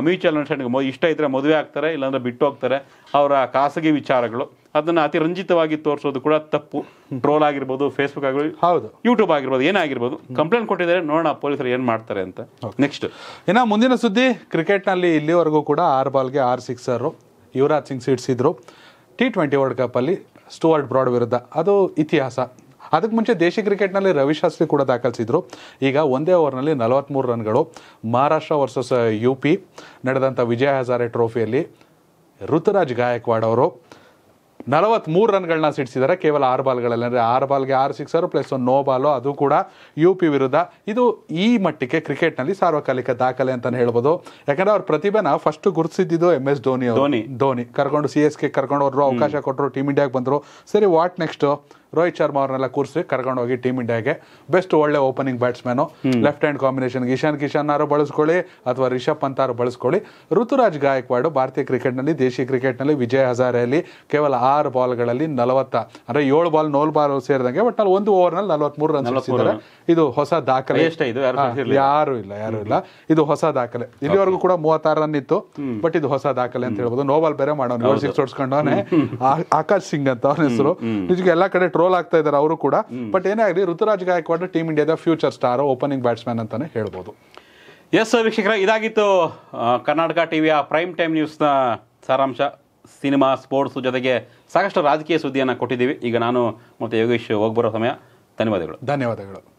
ಮ್ಯೂಚುವಲ್ ಅಂಡರ್ಸ್ಟ್ಯಾಂಡಿಂಗ್ ಇಷ್ಟ ಇದ್ರೆ ಮದುವೆ ಆಗ್ತಾರೆ ಇಲ್ಲಾಂದ್ರೆ ಬಿಟ್ಟು ಹೋಗ್ತಾರೆ ಅವರ ಖಾಸಗಿ ವಿಚಾರಗಳು ಅದನ್ನು ಅತಿರಂಜಿತವಾಗಿ ತೋರಿಸೋದು ಕೂಡ ತಪ್ಪು ಟ್ರೋಲ್ ಆಗಿರ್ಬೋದು ಫೇಸ್ಬುಕ್ ಆಗಿರ್ಬೋದು ಹೌದು ಯೂಟ್ಯೂಬ್ ಆಗಿರ್ಬೋದು ಏನಾಗಿರ್ಬೋದು
ಕಂಪ್ಲೇಂಟ್ ಕೊಟ್ಟಿದ್ದಾರೆ ನೋಡೋಣ ಪೊಲೀಸರು ಏನು ಮಾಡ್ತಾರೆ ಅಂತ ನೆಕ್ಸ್ಟ್ ಇನ್ನು ಮುಂದಿನ ಸುದ್ದಿ ಕ್ರಿಕೆಟ್ನಲ್ಲಿ ಇಲ್ಲಿವರೆಗೂ ಕೂಡ ಆರು ಬಾಲ್ಗೆ ಆರ್ ಸಿಕ್ಸರ್ ಯುವರಾಜ್ ಸಿಂಗ್ ಸಿಡ್ಸಿದ್ರು ಟಿ ಟ್ವೆಂಟಿ ವರ್ಲ್ಡ್ ಅಲ್ಲಿ ಸ್ಟುವರ್ಟ್ ಬ್ರಾಡ್ ವಿರುದ್ಧ ಅದು ಇತಿಹಾಸ ಅದಕ್ಕೆ ಮುಂಚೆ ದೇಶಿ ಕ್ರಿಕೆಟ್ನಲ್ಲಿ ರವಿಶಾಸ್ತ್ರಿ ಕೂಡ ದಾಖಲಿಸಿದ್ರು ಈಗ ಒಂದೇ ಓವರ್ನಲ್ಲಿ ನಲವತ್ತ್ಮೂರು ರನ್ಗಳು ಮಹಾರಾಷ್ಟ್ರ ವರ್ಸಸ್ ಯು ಪಿ ನಡೆದಂಥ ವಿಜಯ ಹಜಾರೆ ಟ್ರೋಫಿಯಲ್ಲಿ ಋತುರಾಜ್ ಗಾಯಕ್ವಾಡ್ ಅವರು ಮೂರು ರನ್ಗಳನ್ನ ಸಿಡಿಸಿದ್ದಾರೆ ಕೇವಲ ಆರು ಬಾಲ್ಗಳಲ್ಲಿ ಅಂದರೆ ಆರು ಬಾಲ್ಗೆ ಆರು ಸಿಕ್ಸರು ಪ್ಲಸ್ ಒಂದು ನೋ ಬಾಲು ಅದು ಕೂಡ ಯು ಪಿ ವಿರುದ್ಧ ಇದು ಈ ಮಟ್ಟಿಗೆ ಕ್ರಿಕೆಟ್ನಲ್ಲಿ ಸಾರ್ವಕಾಲಿಕ ದಾಖಲೆ ಅಂತಲೇ ಹೇಳ್ಬೋದು ಯಾಕಂದರೆ ಅವ್ರ ಪ್ರತಿಭೆನ ಫಸ್ಟ್ ಗುರುತಿಸಿದ್ದು ಎಮ್ ಎಸ್ ಧೋನಿ ಧೋನಿ ಧೋನಿ ಕರ್ಕೊಂಡು ಸಿ ಎಸ್ ಕೆ ಕರ್ಕೊಂಡು ಅವರು ಅವಕಾಶ ಕೊಟ್ಟರು ಟೀಮ್ ಇಂಡಿಯಾಗೆ ಬಂದರು ಸರಿ ವಾಟ್ ನೆಕ್ಸ್ಟು ರೋಹಿತ್ ಶರ್ಮಾ ಅವ್ರನ್ನೆಲ್ಲ ಕೂರಿಸಿ ಹೋಗಿ ಟೀಮ್ ಇಂಡಿಯಾಗೆ ಬೆಸ್ಟ್ ಒಳ್ಳೆ ಓಪನಿಂಗ್ ಬ್ಯಾಟ್ಸ್ಮನ್ ಲೆಫ್ಟ್ ಹ್ಯಾಂಡ್ ಕಾಂಬಿನೇಷನ್ಗೆ ಇಶಾನ್ ಕಿಶನ್ ಆರು ಬಳಸ್ಕೊಳ್ಳಿ ಅಥವಾ ರಿಷಬ್ ಪಂತ್ ಆರು ಬಳಸ್ಕೊಳ್ಳಿ ಋತುರಾಜ್ ಗಾಯಕ್ವಾಡ್ ಭಾರತೀಯ ಕ್ರಿಕೆಟ್ನಲ್ಲಿ ದೇಶಿ ಕ್ರಿಕೆಟ್ನಲ್ಲಿ ವಿಜಯ್ ಹಜಾರೆಯಲ್ಲಿ ಕೇವಲ ಆರು ಬಾಲ್ಗಳಲ್ಲಿ ನಲವತ್ತ ಅಂದರೆ ಏಳು ಬಾಲ್ ನೋಲ್ ಬಾಲ್ ಸೇರಿದಂಗೆ ಬಟ್ ಅಲ್ಲಿ ಒಂದು ಓವರ್ನಲ್ಲಿ ನಲವತ್ಮೂರು ರನ್ ಸಿಕ್ಕಿದ್ದಾರೆ ಇದು ಹೊಸ ದಾಖಲೆ ಯಾರು ಇಲ್ಲ ಯಾರು ಇಲ್ಲ ಇದು ಹೊಸ ದಾಖಲೆ ಇಲ್ಲಿವರೆಗೂ ಕೂಡ ಮೂವತ್ತಾರು ರನ್ ಇತ್ತು ಬಟ್ ಇದು ಹೊಸ ದಾಖಲೆ ಅಂತ ಹೇಳ್ಬೋದು ನೋಬಾಲ್ ಬೇರೆ ಮಾಡೋಣ ಸಿಕ್ಸ್ ಆಕಾಶ್ ಸಿಂಗ್ ಅಂತ ಅವನ ಹೆಸರು ನಿಜಕ್ಕೆ ಎಲ್ಲ ಕಡೆ ಟ್ರೋ ರೋಲ್ ಆಗ್ತಾ ಇದ್ದಾರೆ ಅವರು ಕೂಡ ಬಟ್ ಏನೇ ಆಗಲಿ ಋತುರಾಜ್ ಗಾಯಕ್ವಾಡ್ ಟೀಮ್ ಇಂಡಿಯಾದ ಫ್ಯೂಚರ್ ಸ್ಟಾರ್ ಓಪನಿಂಗ್ ಬ್ಯಾಟ್ಸ್ಮನ್ ಅಂತಾನೆ ಹೇಳ್ಬೋದು
ಎಸ್ ವೀಕ್ಷಕರ ಇದಾಗಿತ್ತು ಕರ್ನಾಟಕ ಟಿವಿಯ ಪ್ರೈಮ್ ಟೈಮ್ ನ್ಯೂಸ್ನ ಸಾರಾಂಶ ಸಿನಿಮಾ ಸ್ಪೋರ್ಟ್ಸ್ ಜೊತೆಗೆ ಸಾಕಷ್ಟು ರಾಜಕೀಯ ಸುದ್ದಿಯನ್ನು ಕೊಟ್ಟಿದ್ದೀವಿ ಈಗ ನಾನು ಮತ್ತು ಯೋಗೇಶ್ ಹೋಗ್ಬರೋ ಸಮಯ ಧನ್ಯವಾದಗಳು
ಧನ್ಯವಾದಗಳು